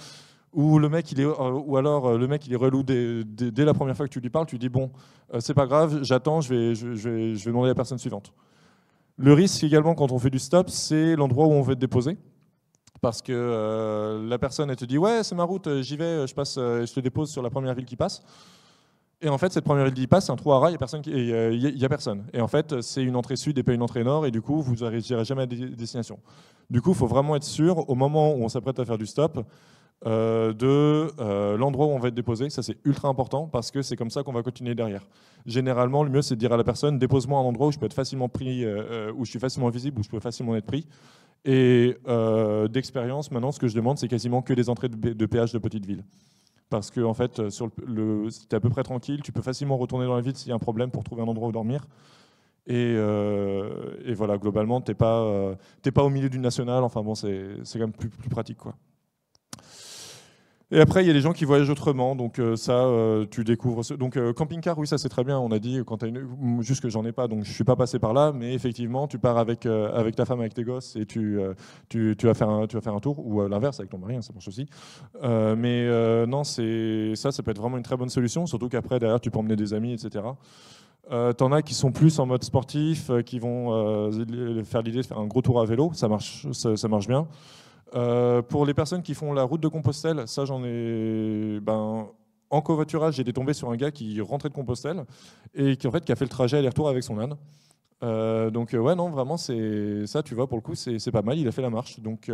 ou le mec il est ou alors le mec il est relou dès, la première fois que tu lui parles tu dis bon c'est pas grave j'attends je vais, je, je vais demander à la personne suivante le risque également quand on fait du stop, c'est l'endroit où on veut te déposer. Parce que euh, la personne, elle te dit Ouais, c'est ma route, j'y vais, je passe, euh, je te dépose sur la première ville qui passe. Et en fait, cette première ville qui passe, c'est un trou à rats, il n'y a, personne. Et en fait, c'est une entrée sud et pas une entrée nord, et du coup, vous n'arriverez jamais à destination. Du coup, il faut vraiment être sûr, au moment où on s'apprête à faire du stop, euh, de euh, l'endroit où on va être déposé. Ça, c'est ultra important parce que c'est comme ça qu'on va continuer derrière. Généralement, le mieux, c'est de dire à la personne dépose-moi un endroit où je peux être facilement pris, euh, où je suis facilement visible, où je peux facilement être pris. Et d'expérience, maintenant, ce que je demande, c'est quasiment que des entrées de, péage de petites villes, Parce que, en fait, si le, à peu près tranquille, tu peux facilement retourner dans la ville s'il y a un problème pour trouver un endroit où dormir. Et, voilà, globalement, t'es pas, au milieu du national Enfin bon, c'est quand même plus, plus pratique. quoi. Et après, il y a les gens qui voyagent autrement, donc euh, ça, euh, tu découvres. Donc euh, camping-car, oui, ça c'est très bien. On a dit quand juste que j'en ai pas, donc je suis pas passé par là, mais effectivement, tu pars avec avec ta femme, avec tes gosses, et tu tu, tu, vas faire un, tu vas faire un tour ou l'inverse avec ton mari, hein, ça marche aussi. mais non, c'est ça, ça peut être vraiment une très bonne solution, surtout qu'après derrière, tu peux emmener des amis, etc. tu T'en as qui sont plus en mode sportif, qui vont faire l'idée de faire un gros tour à vélo, ça marche, ça marche bien. Euh, pour les personnes qui font la route de Compostelle, ça j'en ai... Ben, en covoiturage, j'étais tombé sur un gars qui rentrait de Compostelle et qui, en fait, qui a fait le trajet aller-retour avec son âne. Euh, donc euh, ouais non vraiment c'est ça tu vois pour le coup c'est pas mal il a fait la marche donc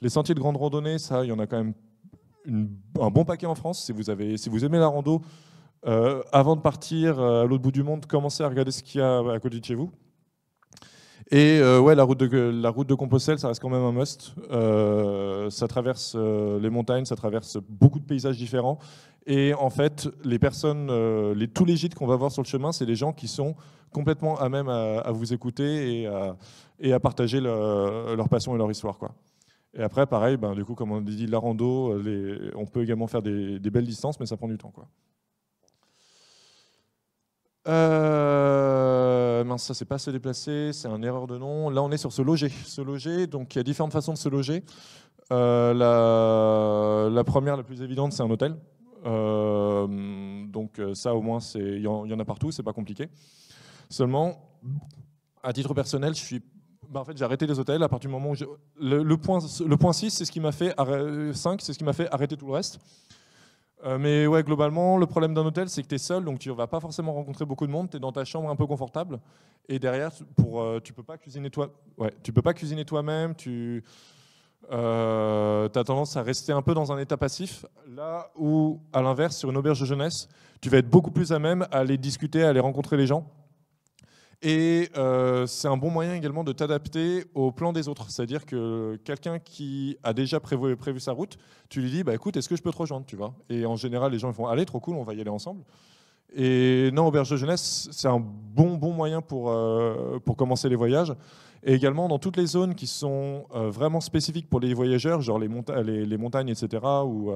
les sentiers de grande randonnée ça il y en a quand même un bon paquet en France si vous avez si vous aimez la rando avant de partir à l'autre bout du monde commencez à regarder ce qu'il y a à côté de chez vous et euh, ouais, la route, de, la route de Compostelle, ça reste quand même un must. Euh, ça traverse euh, les montagnes, ça traverse beaucoup de paysages différents. Et en fait, les personnes, les, tous les gîtes qu'on va voir sur le chemin, c'est les gens qui sont complètement à même à, vous écouter et à, partager leur passion et leur histoire. Et après, pareil, ben, du coup, comme on dit, la rando, on peut également faire des, des, belles distances, mais ça prend du temps. Quoi. Euh, ça c'est pas se déplacer, c'est une erreur de nom. Là, on est sur se loger. Se loger, donc il y a différentes façons de se loger. Euh, la, première, la plus évidente, c'est un hôtel. Euh, donc ça, au moins, il y, en a partout, c'est pas compliqué. Seulement, à titre personnel, je suis bah, en fait, j'ai arrêté les hôtels à partir du moment où le, point, le 6, c'est ce qui m'a fait, 5, c'est ce qui m'a fait arrêter tout le reste. Euh, mais ouais, globalement, le problème d'un hôtel, c'est que tu es seul, donc tu ne vas pas forcément rencontrer beaucoup de monde. Tu es dans ta chambre un peu confortable. Et derrière, pour, euh, tu ne peux pas cuisiner toi-même. tu peux pas cuisiner toi-même. Tu euh, as tendance à rester un peu dans un état passif. Là où, à l'inverse, sur une auberge de jeunesse, tu vas être beaucoup plus à même à aller discuter, à aller rencontrer les gens. Et euh, c'est un bon moyen également de t'adapter au plan des autres. C'est-à-dire que quelqu'un qui a déjà prévu, sa route, tu lui dis bah, écoute, est-ce que je peux te rejoindre tu vois Et en général, les gens ils vont, allez, trop cool, on va y aller ensemble. Et non, auberge de jeunesse, c'est un bon, bon moyen pour, euh, pour commencer les voyages. Et également dans toutes les zones qui sont euh, vraiment spécifiques pour les voyageurs, genre les, montagnes, etc., Ou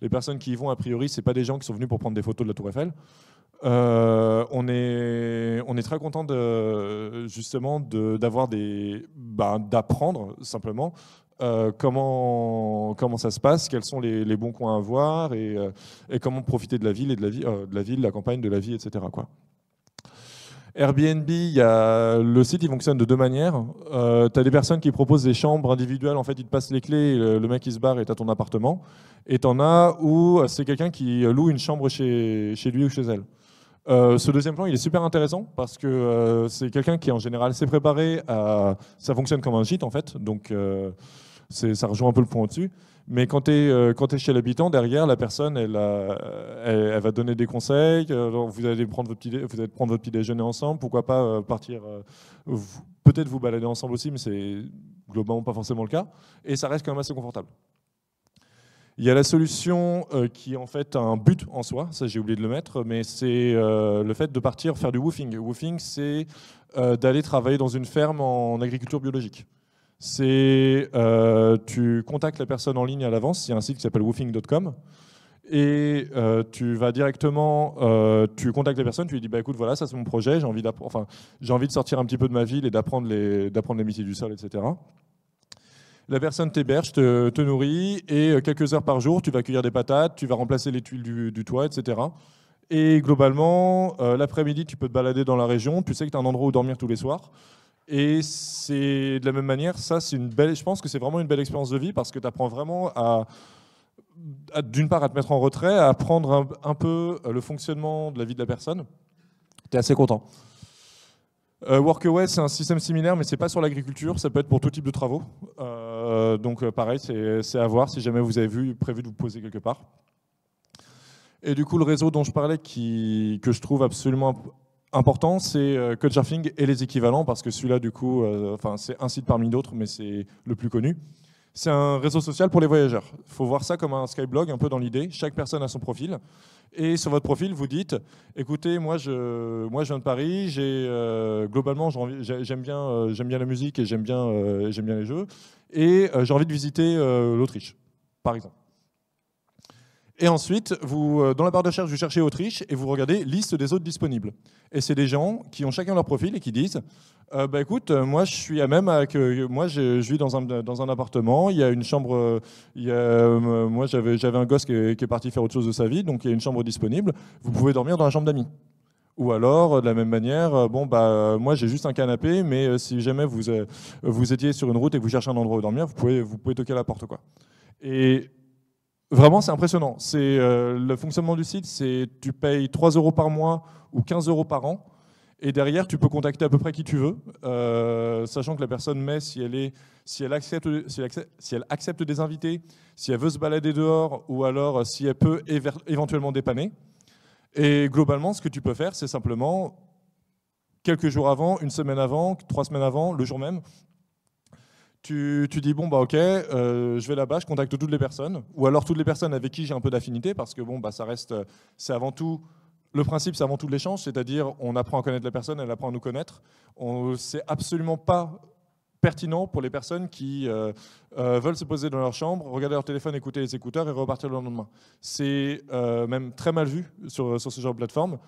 les personnes qui y vont, a priori, ce pas des gens qui sont venus pour prendre des photos de la Tour Eiffel. Euh, on, est, on est très content de, justement d'avoir des, bah, d'apprendre simplement euh, comment, comment ça se passe, quels sont les, bons coins à voir euh, et, comment profiter de la ville et de la, vie, de la ville, la campagne, de la vie, etc. Quoi. Airbnb, y a, le site il fonctionne de deux manières. Euh, tu as des personnes qui proposent des chambres individuelles, en fait ils te passent les clés, le, mec il se barre et tu ton appartement. Et tu en as où c'est quelqu'un qui loue une chambre chez, chez lui ou chez elle. Euh, ce deuxième plan, il est super intéressant parce que euh, c'est quelqu'un qui en général s'est préparé. Ça fonctionne comme un gîte en fait, donc euh, ça rejoint un peu le point au-dessus. Mais quand tu es, chez l'habitant, derrière, la personne, elle, elle, va donner des conseils. vous, allez prendre vous allez prendre votre petit déjeuner ensemble. Pourquoi pas partir, peut-être vous balader ensemble aussi, mais c'est globalement pas forcément le cas. Et ça reste quand même assez confortable. Il y a la solution euh, qui est en fait un but en soi, ça j'ai oublié de le mettre, mais c'est euh, le fait de partir faire du woofing. Woofing, c'est euh, d'aller travailler dans une ferme en agriculture biologique. C'est tu contactes la personne en ligne à l'avance, il y a un site qui s'appelle woofing.com et tu vas directement, tu contactes la personne, tu lui dis bah écoute voilà ça c'est mon projet, j'ai envie, enfin, envie de sortir un petit peu de ma ville et d'apprendre les, d'apprendre les métiers du sol, etc. La personne t'héberge, te, nourrit, et euh, quelques heures par jour, tu vas cueillir des patates, tu vas remplacer les tuiles du, toit, etc. Et globalement, euh, l'après-midi, tu peux te balader dans la région, tu sais que tu as un endroit où dormir tous les soirs. Et c'est de la même manière, ça, c'est une belle, je pense que c'est vraiment une belle expérience de vie parce que tu apprends vraiment à, d'une part, à te mettre en retrait, à apprendre un, peu euh, le fonctionnement de la vie de la personne. Tu es assez content. Workaway, c'est un système similaire, mais c'est pas sur l'agriculture, ça peut être pour tout type de travaux. Euh, donc euh, pareil, c'est à voir si jamais vous avez vu, prévu de vous poser quelque part. Et du coup, le réseau dont je parlais, que je trouve absolument important, c'est euh, Couchsurfing et les équivalents, parce que celui-là, du coup, enfin, c'est un site parmi d'autres, mais c'est le plus connu. C'est un réseau social pour les voyageurs. Il faut voir ça comme un skyblog, un peu dans l'idée. Chaque personne a son profil. Et sur votre profil, vous dites, écoutez, moi je, moi, je viens de Paris, euh, globalement, j'aime bien, euh, bien la musique et j'aime bien, euh, j'aime bien les jeux, et j'ai envie de visiter l'Autriche, par exemple. Et ensuite, vous, euh, dans la barre de recherche, vous cherchez Autriche et vous regardez liste des autres disponibles. Et c'est des gens qui ont chacun leur profil et qui disent euh, bah, écoute, euh, moi je suis à même que... moi je, vis dans un, dans un, appartement, il y a une chambre, moi j'avais un gosse qui est, qui est, parti faire autre chose de sa vie, donc il y a une chambre disponible, vous pouvez dormir dans la chambre d'amis. Ou alors, de la même manière, bon, bah, moi j'ai juste un canapé, mais si jamais vous, vous étiez sur une route et que vous cherchez un endroit où dormir, vous pouvez, vous pouvez toquer à la porte. Quoi. Et Vraiment, c'est impressionnant. C'est euh, le fonctionnement du site, c'est tu payes 3 euros par mois ou 15 euros par an, et derrière tu peux contacter à peu près qui tu veux, euh, sachant que la personne met si elle est, si elle accepte, si elle accepte, si elle accepte des invités, si elle veut se balader dehors, ou alors euh, si elle peut éventuellement dépanner. Et globalement, ce que tu peux faire, c'est simplement quelques jours avant, une semaine avant, trois semaines avant, le jour même, tu, dis bon bah ok, euh, je vais là-bas, je contacte toutes les personnes, ou alors toutes les personnes avec qui j'ai un peu d'affinité, parce que bon bah ça reste, c'est avant tout le principe, c'est avant tout l'échange, c'est-à-dire on apprend à connaître la personne, elle apprend à nous connaître. On c'est absolument pas pertinent pour les personnes qui euh, euh, veulent se poser dans leur chambre, regarder leur téléphone, écouter les écouteurs et repartir le lendemain. C'est même très mal vu sur ce genre de plateforme.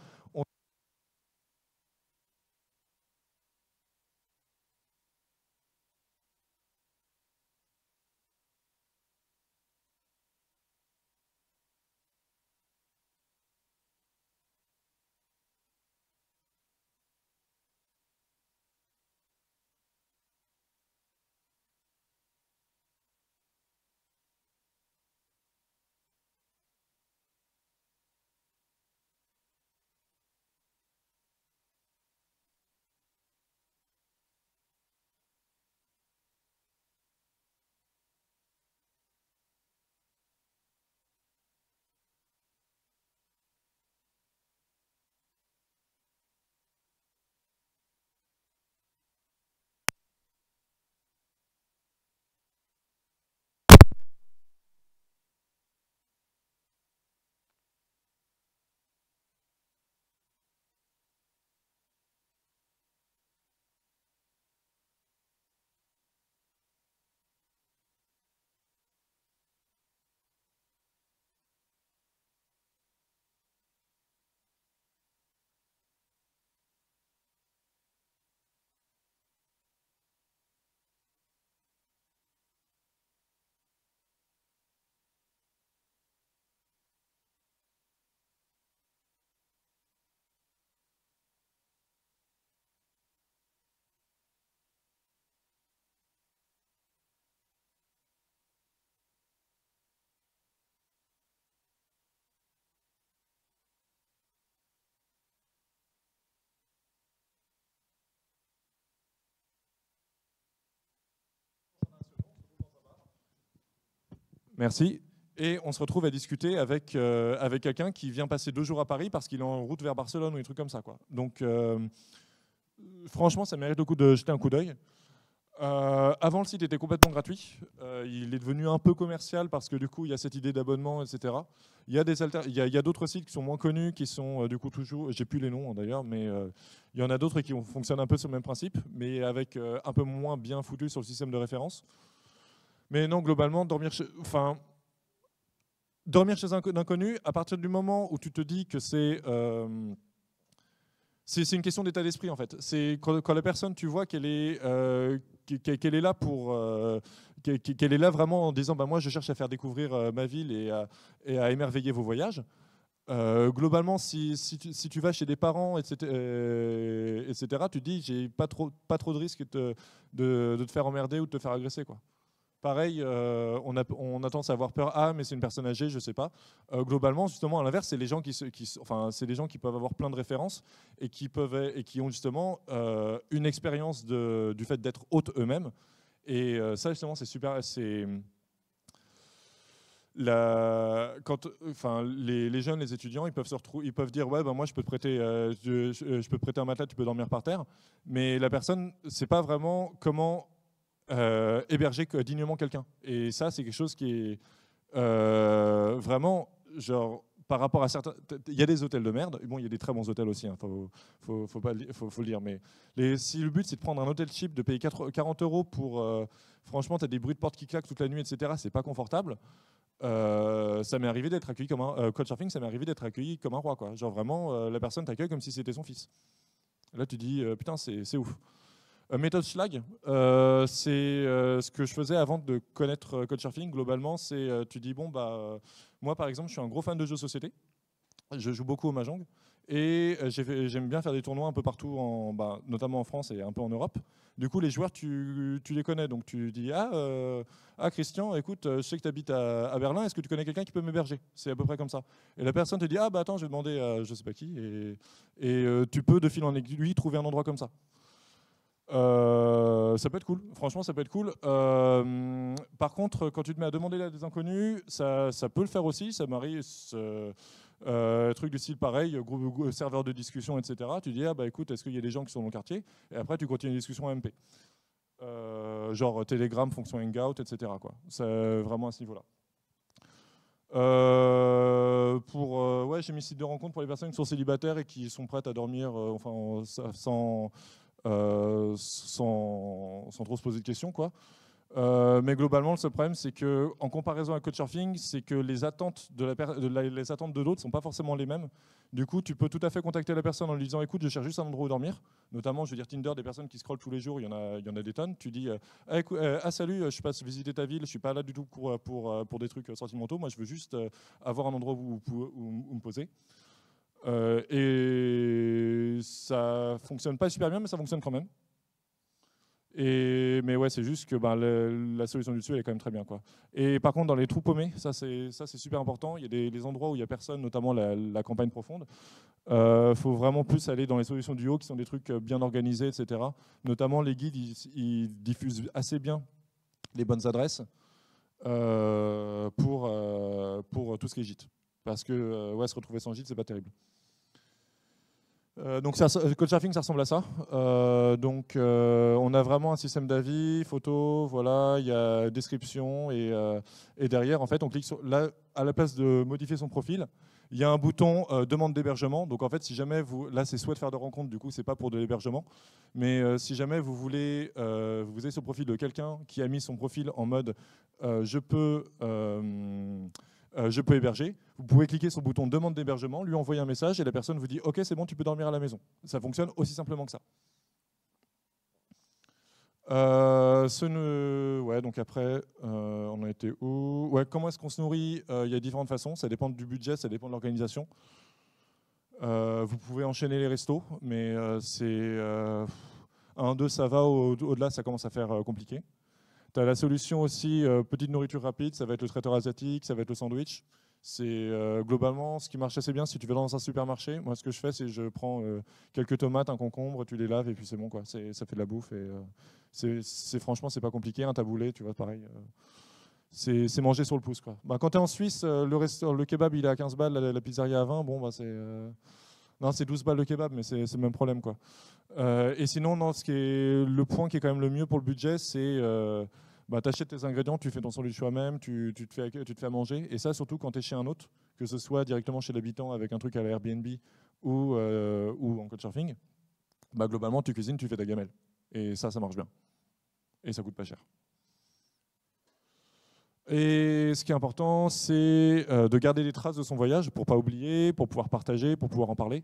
Merci. Et on se retrouve à discuter avec, euh, avec quelqu'un qui vient passer deux jours à Paris parce qu'il est en route vers Barcelone ou des trucs comme ça. Quoi. Donc, euh, franchement, ça mérite beaucoup de jeter un coup d'œil. Euh, avant, le site était complètement gratuit. il est devenu un peu commercial parce que du coup, il y a cette idée d'abonnement, etc. Il y a il y a d'autres sites qui sont moins connus, qui sont du coup toujours, j'ai plus les noms hein, d'ailleurs, mais il y en a d'autres qui fonctionnent un peu sur le même principe, mais avec un peu moins bien foutu sur le système de référence. Mais non, globalement, dormir chez... Enfin, dormir chez un inconnu, à partir du moment où tu te dis que c'est... Euh, c'est une question d'état d'esprit, en fait. C'est quand, la personne, tu vois qu'elle est, euh, qu'elle est là pour... Euh, qu'elle est là vraiment en disant bah, « moi, je cherche à faire découvrir ma ville et à, et à émerveiller vos voyages », globalement, si, si, tu, si, tu, vas chez des parents, etc., etc. tu dis j'ai pas trop, pas trop de risque de, de, de, te faire emmerder ou de te faire agresser. Quoi. Pareil, euh, on, a, on, a, tendance à avoir peur, ah, mais c'est une personne âgée, je ne sais pas. Euh, globalement, justement, à l'inverse, c'est les, gens qui, qui gens qui peuvent avoir plein de références et qui, peuvent, et qui ont justement euh, une expérience du fait d'être hôtes eux-mêmes. Et ça, justement, c'est super. C'est, la, quand, enfin, les, jeunes, les étudiants, ils peuvent se ils peuvent dire ouais, ben moi je peux te prêter, je, peux prêter un matelas, tu peux dormir par terre. Mais la personne, c'est pas vraiment comment euh, héberger dignement quelqu'un. Et ça, c'est quelque chose qui est euh, vraiment, genre, par rapport à certains. Il y a des hôtels de merde, bon, il y a des très bons hôtels aussi, il hein, faut, le dire, mais si le but c'est de prendre un hôtel cheap, de payer 40 euros pour. Euh, franchement, tu as des bruits de porte qui claquent toute la nuit, etc., c'est pas confortable. ça m'est arrivé d'être accueilli comme un coach surfing, ça m'est arrivé d'être accueilli comme un roi, quoi. Genre vraiment, la personne t'accueille comme si c'était son fils. Là, tu dis putain, c'est ouf. Euh, méthode Schlag, euh, c'est euh, ce que je faisais avant de connaître Code Surfing. Globalement, c'est tu dis bon bah moi par exemple, je suis un gros fan de jeux société. Je joue beaucoup au mahjong et j'aime bien faire des tournois un peu partout, bah, notamment en France et un peu en Europe. Du coup, les joueurs, tu, les connais, donc tu dis ah, ah Christian, écoute, je sais que tu habites à, Berlin, est-ce que tu connais quelqu'un qui peut m'héberger C'est à peu près comme ça. Et la personne te dit ah bah attends, je vais demander à je sais pas qui et tu peux de fil en aiguille trouver un endroit comme ça. Euh, ça peut être cool, franchement ça peut être cool. Euh, par contre, quand tu te mets à demander à des inconnus, ça, peut le faire aussi, ça m'arrive, euh, truc du style pareil, groupe, serveur de discussion, etc. Tu dis, ah bah écoute, est-ce qu'il y a des gens qui sont dans le quartier Et après tu continues la discussion MP euh, genre Telegram, fonction Hangout, etc. C'est vraiment à ce niveau-là. pour ouais, j'ai mis site de rencontre pour les personnes qui sont célibataires et qui sont prêtes à dormir enfin sans euh, sans, trop se poser de questions. Quoi. Euh, mais globalement, le seul problème, c'est qu'en comparaison à Couchsurfing, c'est que les attentes de, la de les attentes de l'autre sont pas forcément les mêmes. Du coup, tu peux tout à fait contacter la personne en lui disant "Écoute, je cherche juste un endroit où dormir." Notamment, je veux dire Tinder, des personnes qui scrollent tous les jours, il y en a, il y en a des tonnes. Tu dis euh, "Ah, salut, je passe visiter ta ville. Je suis pas là du tout pour pour, des trucs sentimentaux. Moi, je veux juste avoir un endroit où, où me poser." Euh, et ça fonctionne pas super bien, mais ça fonctionne quand même. Et, mais ouais, c'est juste que ben, la solution du dessus, elle est quand même très bien. Quoi. Et par contre, dans les trous paumés, ça c'est super important. Il y a des, endroits où il n'y a personne, notamment la, campagne profonde. Il euh, faut vraiment plus aller dans les solutions du haut, qui sont des trucs euh, bien organisés, etc. Notamment, les guides, ils, diffusent assez bien les bonnes adresses pour, pour tout ce qui est gîte. Parce que ouais, se retrouver sans gîte, c'est pas terrible. Euh, donc ça, euh, Couchsurfing, ça ressemble à ça. Euh, donc on a vraiment un système d'avis, photo, voilà, il y a description et, derrière en fait on clique sur, là à la place de modifier son profil, il y a un bouton demande d'hébergement. Donc en fait si jamais vous, là c'est souhait de faire de rencontre, du coup c'est pas pour de l'hébergement, mais si jamais vous voulez vous avez ce profil de quelqu'un qui a mis son profil en mode je peux euh, je peux héberger. Vous pouvez cliquer sur le bouton demande d'hébergement, lui envoyer un message et la personne vous dit OK, c'est bon, tu peux dormir à la maison. Ça fonctionne aussi simplement que ça. Euh, ouais, donc après, euh, on en était où ouais, Comment est-ce qu'on se nourrit Il y a différentes façons. Ça dépend du budget, ça dépend de l'organisation. vous pouvez enchaîner les restos, mais c'est. un, deux, ça va. Au-delà, ça commence à faire compliqué. Tu as la solution aussi, euh, petite nourriture rapide, ça va être le traiteur asiatique, ça va être le sandwich. C'est euh, globalement ce qui marche assez bien si tu vas dans un supermarché. Moi, ce que je fais, c'est je prends euh, quelques tomates, un concombre, tu les laves et puis c'est bon, quoi. ça fait de la bouffe et c'est franchement, c'est pas compliqué. Un taboulé, tu vois, pareil. c'est manger sur le pouce, quoi. Bah, quand tu es en Suisse, le, le kebab, il est à 15 balles, la, pizzeria à 20, bon, bah, c'est. Non, c'est 12 balles le kebab, mais c'est le même problème. Quoi. et sinon, non, ce qui est le point qui est quand même le mieux pour le budget, c'est bah, tu achètes tes ingrédients, tu fais ton sandwich toi-même, tu, te fais, tu te fais à manger. Et ça, surtout quand tu es chez un autre, que ce soit directement chez l'habitant avec un truc à la Airbnb ou, euh, ou en couchsurfing, bah, globalement, tu cuisines, tu fais ta gamelle. Et ça, ça marche bien. Et ça coûte pas cher. Et ce qui est important, c'est euh, de garder les traces de son voyage pour pas oublier, pour pouvoir partager, pour pouvoir en parler.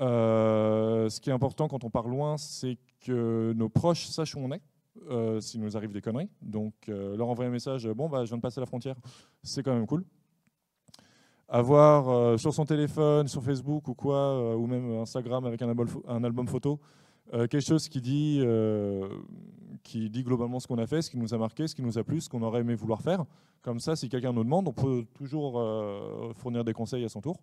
Euh, ce qui est important quand on part loin, c'est que nos proches sachent où on est. Euh, s'il nous arrive des conneries. Donc euh, leur envoyer un message, euh, bon, bah, je viens de passer la frontière, c'est quand même cool. Avoir sur son téléphone, sur Facebook ou quoi, ou même Instagram avec un, album, un album photo, quelque chose qui dit, qui dit globalement ce qu'on a fait, ce qui nous a marqué, ce qui nous a plu, ce qu'on aurait aimé vouloir faire. Comme ça, si quelqu'un nous demande, on peut toujours fournir des conseils à son tour.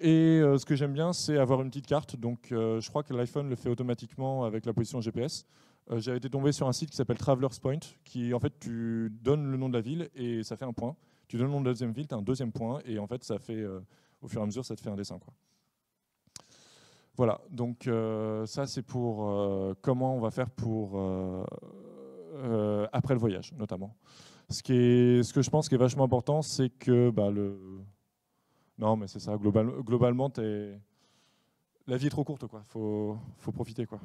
Et ce que j'aime bien, c'est avoir une petite carte. Donc, je crois que l'iPhone le fait automatiquement avec la position GPS. Euh, j'avais été tombé sur un site qui s'appelle Traveler's Point, qui en fait tu donnes le nom de la ville et ça fait un point. Tu donnes le nom de la deuxième ville, tu as un deuxième point, et en fait ça fait, euh, au fur et à mesure, ça te fait un dessin. Quoi. Voilà, donc euh, ça c'est pour comment on va faire pour après le voyage notamment. Ce, qui est, ce que je pense qui est vachement important, c'est que bah, le... Non mais c'est ça, Globalement, globalement, es... la vie est trop courte, quoi. Faut, faut profiter, quoi.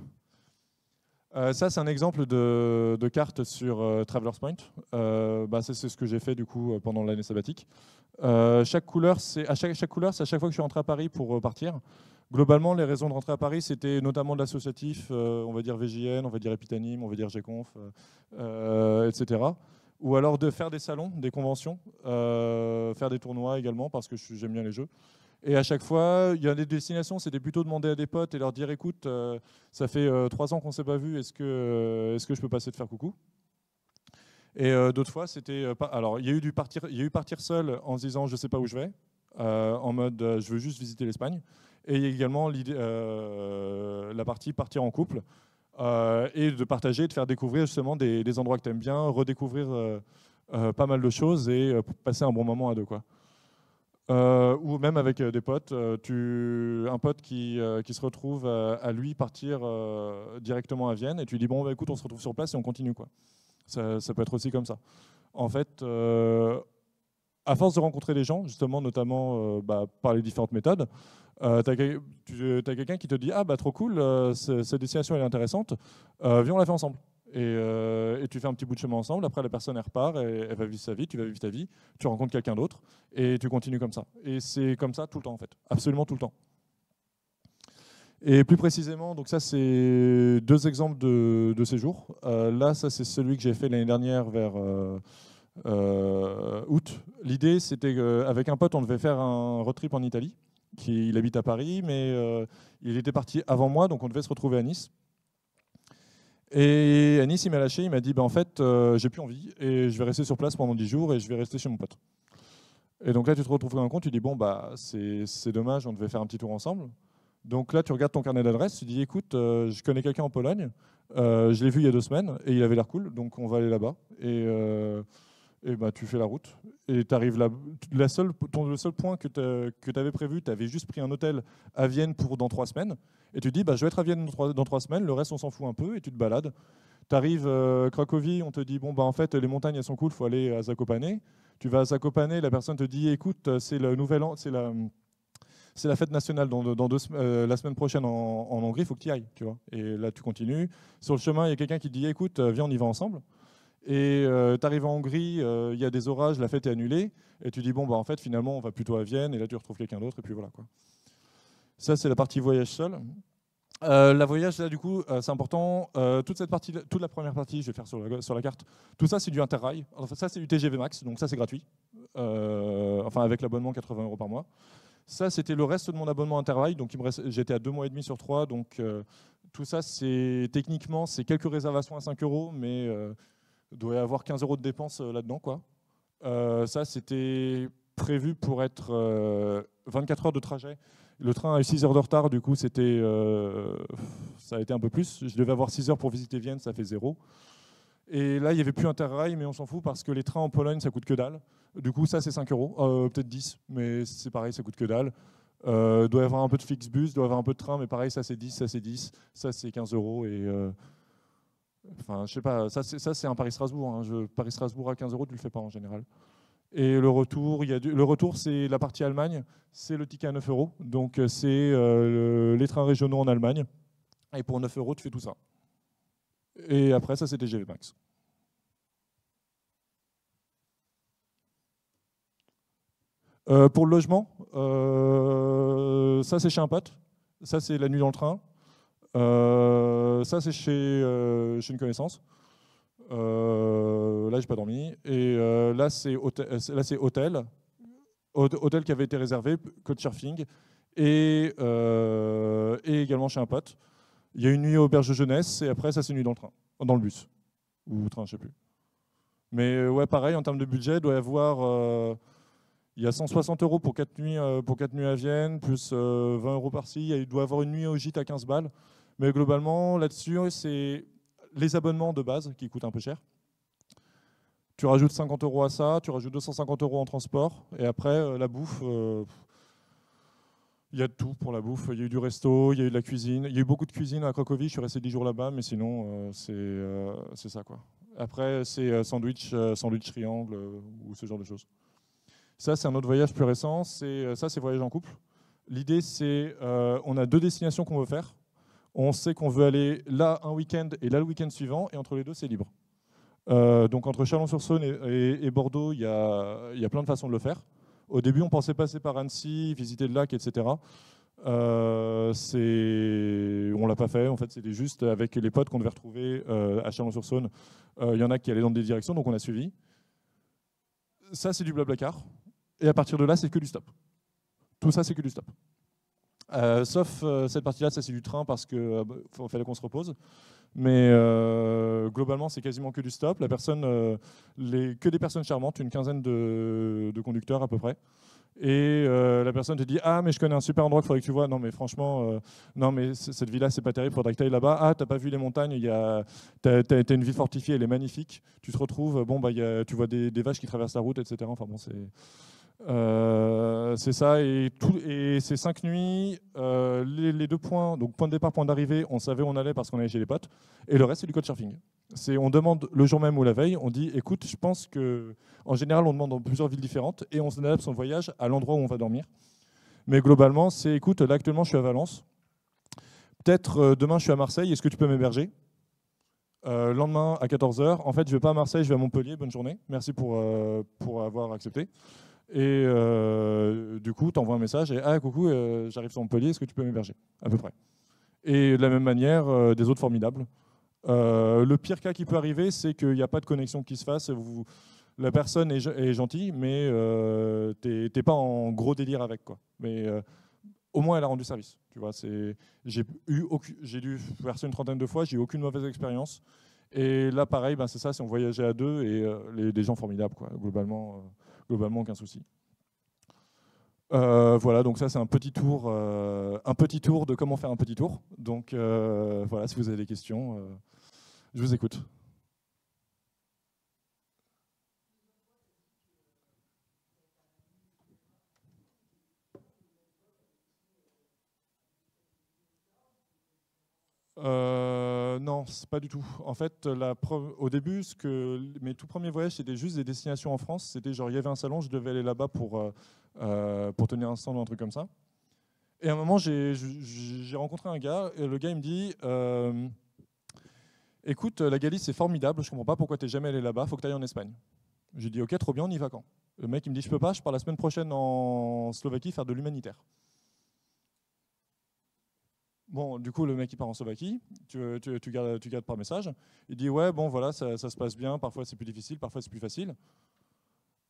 Euh, ça, c'est un exemple de, carte sur euh, Traveler's Point. Euh, bah, c'est ce que j'ai fait du coup pendant l'année sabbatique. chaque couleur, c'est à chaque, couleur, c'est à chaque fois que je suis rentré à Paris pour partir. Globalement, les raisons de rentrer à Paris, c'était notamment de l'associatif, on va dire VJN, on va dire Epitanime, on va dire GConf, etc. Ou alors de faire des salons, des conventions, faire des tournois également, parce que j'aime bien les jeux. Et à chaque fois, il y a des destinations, c'était plutôt demander à des potes et leur dire écoute, euh, ça fait euh, trois ans qu'on ne s'est pas vu, est-ce que, euh, est-ce que je peux passer de faire coucou Et d'autres fois, c'était. pas alors, il y, a eu du partir, il y a eu partir seul en se disant je ne sais pas où je vais, en mode je veux juste visiter l'Espagne. Et il y a également la partie partir en couple. et de partager, de faire découvrir justement des, des endroits que tu aimes bien, redécouvrir pas mal de choses et passer un bon moment à deux. Quoi. Euh, ou même avec euh, des potes, euh, tu, un pote qui, qui se retrouve à, lui partir directement à Vienne et tu lui dis bon bah, écoute on se retrouve sur place et on continue quoi. Ça, peut être aussi comme ça. En fait, à force de rencontrer des gens, justement notamment bah, par les différentes méthodes, tu as quelqu'un qui te dit ah bah trop cool, cette destination elle est intéressante, viens on la fait ensemble. Euh, et, tu fais un petit bout de chemin ensemble. Après, la personne, elle repart, et, elle va vivre sa vie, tu vas vivre ta vie, tu rencontres quelqu'un d'autre, et tu continues comme ça. Et c'est comme ça tout le temps, en fait. Absolument tout le temps. Et plus précisément, donc ça, c'est deux exemples de, de séjours. Euh, là, ça, c'est celui que j'ai fait l'année dernière vers euh, août. L'idée, c'était qu'avec un pote, on devait faire un road trip en Italie. Qui, il habite à Paris, mais il était parti avant moi, donc on devait se retrouver à Nice. Et Anis, il m'a lâché, il m'a dit, ben en fait, je euh, j'ai plus envie et je vais rester sur place pendant 10 jours et je vais rester chez mon pote. Et donc là, tu te retrouves dans un compte, tu dis, bon, bah, c'est dommage, on devait faire un petit tour ensemble. Donc là, tu regardes ton carnet d'adresse, tu dis, écoute, euh, je connais quelqu'un en Pologne, euh, je l'ai vu il y a deux semaines et il avait l'air cool, donc on va aller là-bas. Et et bah, tu fais la route. Et tu arrives là. le seul point que tu avais prévu, tu avais juste pris un hôtel à Vienne pour dans trois semaines. Et tu dis, bah, je vais être à Vienne dans trois, semaines, le reste, on s'en fout un peu, et tu te balades. Tu arrives à euh, Cracovie, on te dit, bon, bah, en fait, les montagnes, elles sont cool, il faut aller à Zakopane. Tu vas à Zakopane, la personne te dit, écoute, c'est le nouvel an, c'est la. C'est la fête nationale dans, euh, la semaine prochaine en, en Hongrie, il faut que tu y ailles. Tu vois. Et là, tu continues. Sur le chemin, il y a quelqu'un qui te dit Écoute, euh, viens, on y va ensemble. Et euh, tu arrives en Hongrie, il euh, y a des orages, la fête est annulée, et tu dis, bon, bah, en fait, finalement, on va plutôt à Vienne, et là, tu retrouves quelqu'un d'autre, et puis voilà. Quoi. Ça, c'est la partie voyage seul. Euh, la voyage, là, du coup, euh, c'est important. toute, cette partie, toute la première partie, je vais faire sur la, sur la carte, tout ça, c'est du Interrail. ça, c'est du TGV Max, donc ça, c'est gratuit. enfin, avec l'abonnement, 80 euros par mois. Ça, c'était le reste de mon abonnement Interrail, donc j'étais à deux mois et demi sur trois, donc tout ça, c'est techniquement, c'est quelques réservations à 5 euros, mais doit y avoir 15 euros de dépenses euh, là-dedans. quoi. Euh, ça, c'était prévu pour être 24 euh, heures de trajet. Le train a eu 6 heures de retard, du coup, c'était, ça a été un peu plus. Je devais avoir 6 heures pour visiter Vienne, ça fait zéro. Et là, il n'y avait plus Interrail, mais on s'en fout parce que les trains en Pologne, ça coûte que dalle. Du coup, ça, c'est 5 euros, peut-être 10, mais c'est pareil, ça coûte que dalle. Euh, doit y avoir un peu de il doit y avoir un peu de train, mais pareil, ça c'est 10, ça c'est 10, ça c'est 15 euros. Et Enfin, je sais pas, ça c'est un Paris-Strasbourg. Hein. Paris-Strasbourg à 15 euros, tu le fais pas en général. Et le retour, il y a le retour, c'est la partie Allemagne, c'est le ticket à 9 euros. Donc euh, c'est euh, les trains régionaux en Allemagne. Et pour 9 euros, tu fais tout ça. Et après, ça c'est TGV Max. Euh, pour le logement, ça c'est chez un pote. Ça c'est la nuit dans le train. Euh, ça, c'est chez, euh, chez une connaissance. Euh, là, j'ai pas dormi. Et là, c'est hôtel, là, c'est hôtel, hôtel qui avait été réservé, coach surfing, et, également chez un pote. Il y a une nuit au auberge de jeunesse, et après, ça, c'est une nuit dans le train, dans le bus ou train, je sais plus. Mais ouais, pareil, en termes de budget, il doit y avoir. il y a 160 euros pour 4 nuits, pour quatre nuits à Vienne, plus 20 euros par-ci. Il doit y avoir une nuit au gîte à 15 balles. Mais globalement, là-dessus, c'est les abonnements de base qui coûtent un peu cher. Tu rajoutes 50 euros à ça, tu rajoutes 250 euros en transport, et après, euh, la bouffe, euh, il y a de tout pour la bouffe. Il y a eu du resto, il y a eu de la cuisine. Il y a eu beaucoup de cuisine à Cracovie, je suis resté 10 jours là-bas, mais sinon, euh, c'est c'est ça. quoi. Après, c'est sandwich, sandwich triangle ou ce genre de choses. Ça, c'est un autre voyage plus récent. Ça, c'est voyage en couple. L'idée, c'est qu'on on a deux destinations qu'on veut faire on sait qu'on veut aller là un week-end et là le week-end suivant, et entre les deux, c'est libre. Euh, donc entre Chalon-sur-Saône et, Bordeaux, il y, y a, plein de façons de le faire. Au début, on pensait passer par Annecy, visiter le lac, etc. Euh, c'est... on l'a pas fait. En fait, c'était juste avec les potes qu'on devait retrouver euh, à Chalon-sur-Saône. Euh, il y en a qui allaient dans des directions, donc on a suivi. Ça, c'est du blabla car. Et à partir de là, c'est que du stop. Tout ça, c'est que du stop. Euh, sauf euh, cette partie-là, ça c'est du train parce qu'il euh, fallait qu'on se repose. Mais globalement, c'est quasiment que du stop. La personne, les, que des personnes charmantes, une quinzaine de, conducteurs à peu près. Et la personne te dit Ah, mais je connais un super endroit qu'il faudrait que tu vois. Non, mais franchement, non, mais cette ville-là, c'est pas terrible, faudrait que tu ailles là-bas. Ah, t'as pas vu les montagnes, tu as, une ville fortifiée, elle est magnifique. Tu te retrouves, bon, bah, y a, tu vois des, des vaches qui traversent la route, etc. Enfin bon, c'est. Euh, c'est ça, et, tout, et ces cinq nuits, euh, les, deux points, donc point de départ, point d'arrivée, on savait où on allait parce qu'on allait chez les potes, et le reste, c'est du code surfing. C'est, on demande le jour même ou la veille, on dit écoute, je pense que, en général, on demande dans plusieurs villes différentes, et on adapte son voyage à l'endroit où on va dormir. Mais globalement, c'est écoute, là actuellement, je suis à Valence, peut-être euh, demain, je suis à Marseille, est-ce que tu peux m'héberger euh, lendemain à 14h, en fait, je vais pas à Marseille, je vais à Montpellier. Bonne journée. Merci pour, pour avoir accepté. Et euh, du coup, tu envoies un message et Ah, coucou, euh, j'arrive sur Montpellier, est-ce que tu peux m'héberger À peu près. Et de la même manière, euh, des autres formidables. le pire cas qui peut arriver, c'est qu'il n'y a pas de connexion qui se fasse. la personne est, gentille, mais tu n'es pas en gros délire avec. Quoi. Mais au moins, elle a rendu service. Tu vois, j'ai, j'ai dû faire ça une trentaine de fois, j'ai eu aucune mauvaise expérience. Et là, pareil, ben, c'est ça, si on voyageait à deux et les, des gens formidables, quoi, globalement globalement aucun souci. Euh, voilà, donc ça c'est un petit tour, euh, un petit tour de comment faire un petit tour. Donc euh, voilà, si vous avez des questions, je vous écoute. euh, non, pas du tout. En fait, au début, mes tout premiers voyages, c'était juste des destinations en France. C'était genre, il y avait un salon, je devais aller là-bas pour, euh, euh, tenir un stand ou un truc comme ça. Et à un moment, j'ai rencontré un gars, et le gars, il me dit euh, Écoute, la Galice, c'est formidable, je comprends pas pourquoi tu n'es jamais allé là-bas, faut que tu ailles en Espagne. J'ai dit Ok, trop bien, on y va quand Le mec, il me dit Je peux pas, je pars la semaine prochaine en Slovaquie faire de l'humanitaire. Bon, du coup, le mec, il part en Slovaquie, tu, gardes, tu par message. Il dit, ouais, bon, voilà, ça, se passe bien, parfois c'est plus difficile, parfois c'est plus facile.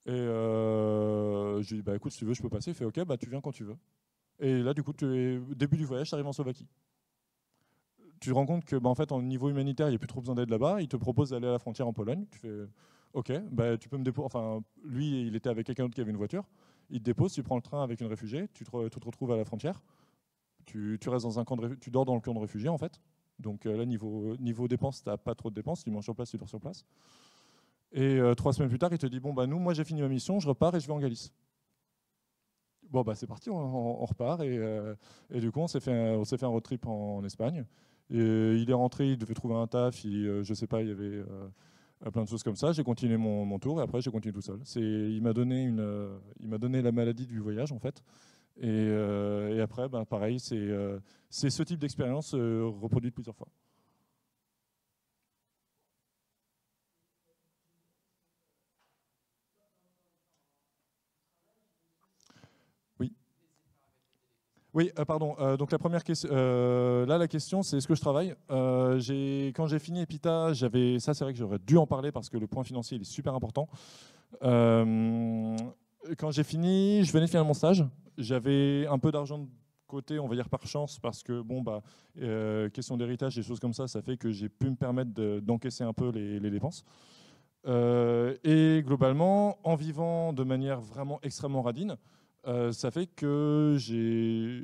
Et euh, je lui dis, bah écoute, si tu veux, je peux passer. Fais fait, ok, bah tu viens quand tu veux. Et là, du coup, tu début du voyage, tu arrives en Slovaquie. Tu te rends compte que, bah, en fait, au niveau humanitaire, il n'y a plus trop besoin d'aide là-bas. Il te propose d'aller à la frontière en Pologne. Tu fais, ok, bah tu peux me déposer. Enfin, lui, il était avec quelqu'un d'autre qui avait une voiture. Il te dépose, tu prends le train avec une réfugiée, tu te retrouves à la frontière tu, restes dans un camp tu dors dans le camp de réfugiés en fait. Donc euh, là, niveau, euh, niveau dépenses, tu n'as pas trop de dépenses, tu manges sur place, tu dors sur place. Et euh, trois semaines plus tard, il te dit, bon, bah, nous, moi j'ai fini ma mission, je repars et je vais en Galice. Bon, bah, c'est parti, on, repart. Et, du coup, on s'est fait, un, fait un road trip en, Espagne. Et il est rentré, il devait trouver un taf, il, je sais pas, il y avait plein de choses comme ça. J'ai continué mon, tour et après, j'ai continué tout seul. Il m'a donné, une, donné la maladie du voyage, en fait. Euh, et, après, ben, pareil, euh, c'est ce type d'expérience euh, reproduite plusieurs fois. Oui, oui pardon. donc la première question, là la question c'est est-ce que je travaille Quand j'ai fini Epita, j'avais ça c'est vrai que j'aurais dû en parler parce que le point financier il est super important. quand j'ai fini, je venais de finir mon stage j'avais un peu d'argent de côté, on va dire par chance, parce que, bon, bah, euh, question d'héritage, des choses comme ça, ça fait que j'ai pu me permettre d'encaisser un peu les, dépenses. Euh, et globalement, en vivant de manière vraiment extrêmement radine, euh, ça fait que je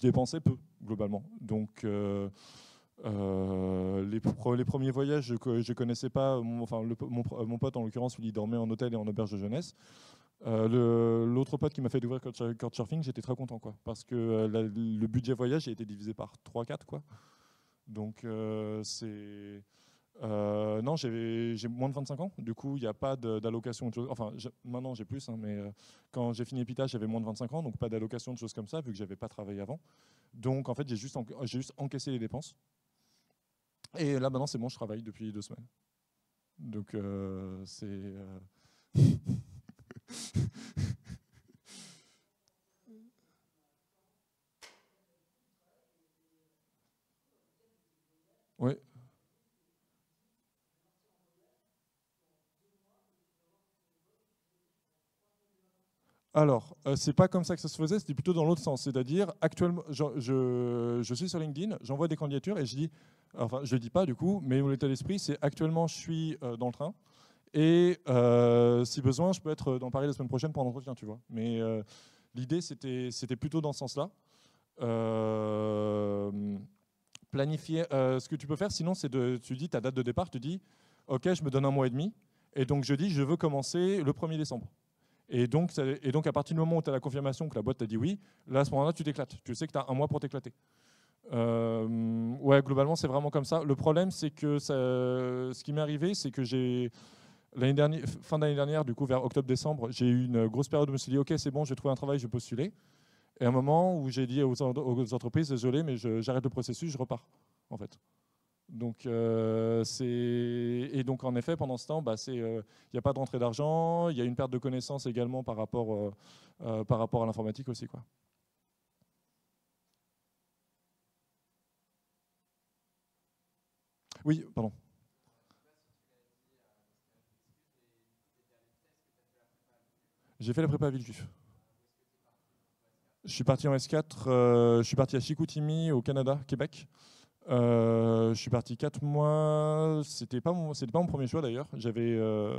dépensais peu, globalement. Donc, les, premiers voyages, je ne connaissais pas. Mon, enfin, mon, pote, en l'occurrence, il dormait en hôtel et en auberge de jeunesse. Euh, l'autre pote qui m'a fait découvrir surfing, j'étais très content, quoi, parce que euh, le budget voyage a été divisé par 3-4, quoi. Donc, euh, c'est... non, j'ai moins de 25 ans, du coup, il n'y a pas d'allocation. Enfin, maintenant, j'ai plus, hein, mais quand j'ai fini Epita, j'avais moins de 25 ans, donc pas d'allocation de choses comme ça, vu que j'avais pas travaillé avant. Donc, en fait, j'ai juste, j'ai juste encaissé les dépenses. Et là, maintenant, c'est bon, je travaille depuis deux semaines. Donc, c'est... Oui. Alors, euh, c'est pas comme ça que ça se faisait, c'était plutôt dans l'autre sens. C'est-à-dire, actuellement, je, suis sur LinkedIn, j'envoie des candidatures et je dis, enfin, je le dis pas du coup, mais mon état d'esprit, c'est actuellement, je suis euh, dans le train, et euh, si besoin, je peux être dans Paris la semaine prochaine pour un entretien, tu vois. Mais euh, l'idée, c'était, c'était plutôt dans ce sens-là. Euh, planifier. ce que tu peux faire, sinon, c'est de, tu dis ta date de départ, tu dis, ok, je me donne un mois et demi, et donc je dis, je veux commencer le 1er décembre. Et donc, et donc à partir du moment où tu as la confirmation que la boîte t'a dit oui, là, à ce moment-là, tu t'éclates. Tu sais que tu as un mois pour t'éclater. ouais, globalement, c'est vraiment comme ça. Le problème, c'est que ce qui m'est arrivé, c'est que j'ai Dernière, fin d'année dernière, du coup, vers octobre-décembre, j'ai eu une grosse période où je me suis dit, OK, c'est bon, j'ai trouvé un travail, je vais postuler. Et un moment où j'ai dit aux, entreprises, désolé, mais j'arrête le processus, je repars, en fait. Donc, euh, et donc, en effet, pendant ce temps, bah, euh, il n'y a pas de rentrée d'argent, il y a une perte de connaissances également par rapport, euh, euh, par rapport à l'informatique aussi. Quoi. Oui, pardon. J'ai fait la prépa à Villejuif. Je suis parti en S4, euh, je suis parti à Chicoutimi au Canada, Québec. Euh, je suis parti 4 mois, c'était pas c'était pas mon premier choix d'ailleurs. J'avais, euh,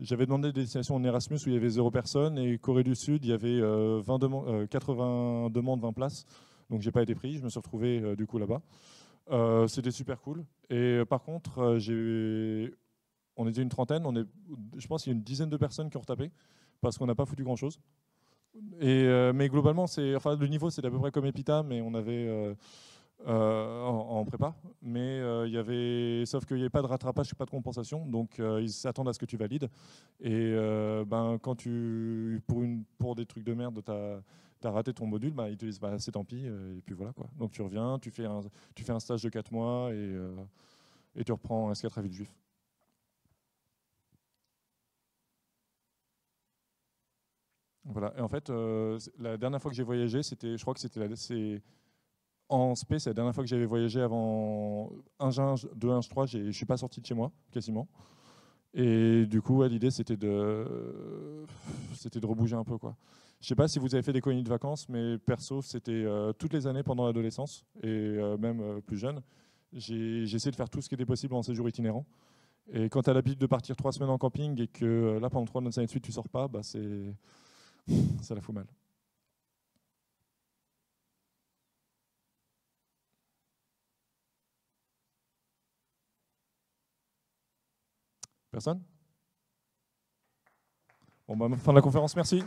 j'avais demandé des destinations en Erasmus où il y avait zéro personne et Corée du Sud, il y avait 20 80 demandes, 20 places. Donc j'ai pas été pris, je me suis retrouvé du coup là-bas. c'était super cool. Et par contre, on était une trentaine, on est, je pense qu'il y a une dizaine de personnes qui ont retapé parce qu'on n'a pas foutu grand-chose. Euh, mais globalement, enfin, le niveau, c'est à peu près comme Epita, mais on avait euh, euh, en, prépa. Mais il y avait, sauf qu'il n'y avait pas de rattrapage, pas de compensation, donc ils s'attendent à ce que tu valides. Et ben, quand tu, pour, une, pour des trucs de merde, tu as, raté ton module, ben, ils te disent bah, c'est tant pis, et puis voilà quoi. Donc tu reviens, tu fais un, stage de 4 mois et, tu reprends un S4 à Villejuif. Voilà. Et en fait, euh, la dernière fois que j'ai voyagé, c'était, je crois que c'était en SP, c'est la dernière fois que j'avais voyagé avant 1 1 2 1 3 Je suis pas sorti de chez moi, quasiment. Et du coup, l'idée, c'était de, c'était de rebouger un peu, quoi. Je sais pas si vous avez fait des colonies de vacances, mais perso, c'était euh, toutes les années pendant l'adolescence et euh, même plus jeune. J'ai essayé de faire tout ce qui était possible en séjour itinérant. Et quand tu as l'habitude de partir trois semaines en camping et que là, pendant trois semaines de suite, tu sors pas, bah, c'est ça la fout mal. Personne Bon, bah, fin de la conférence, merci.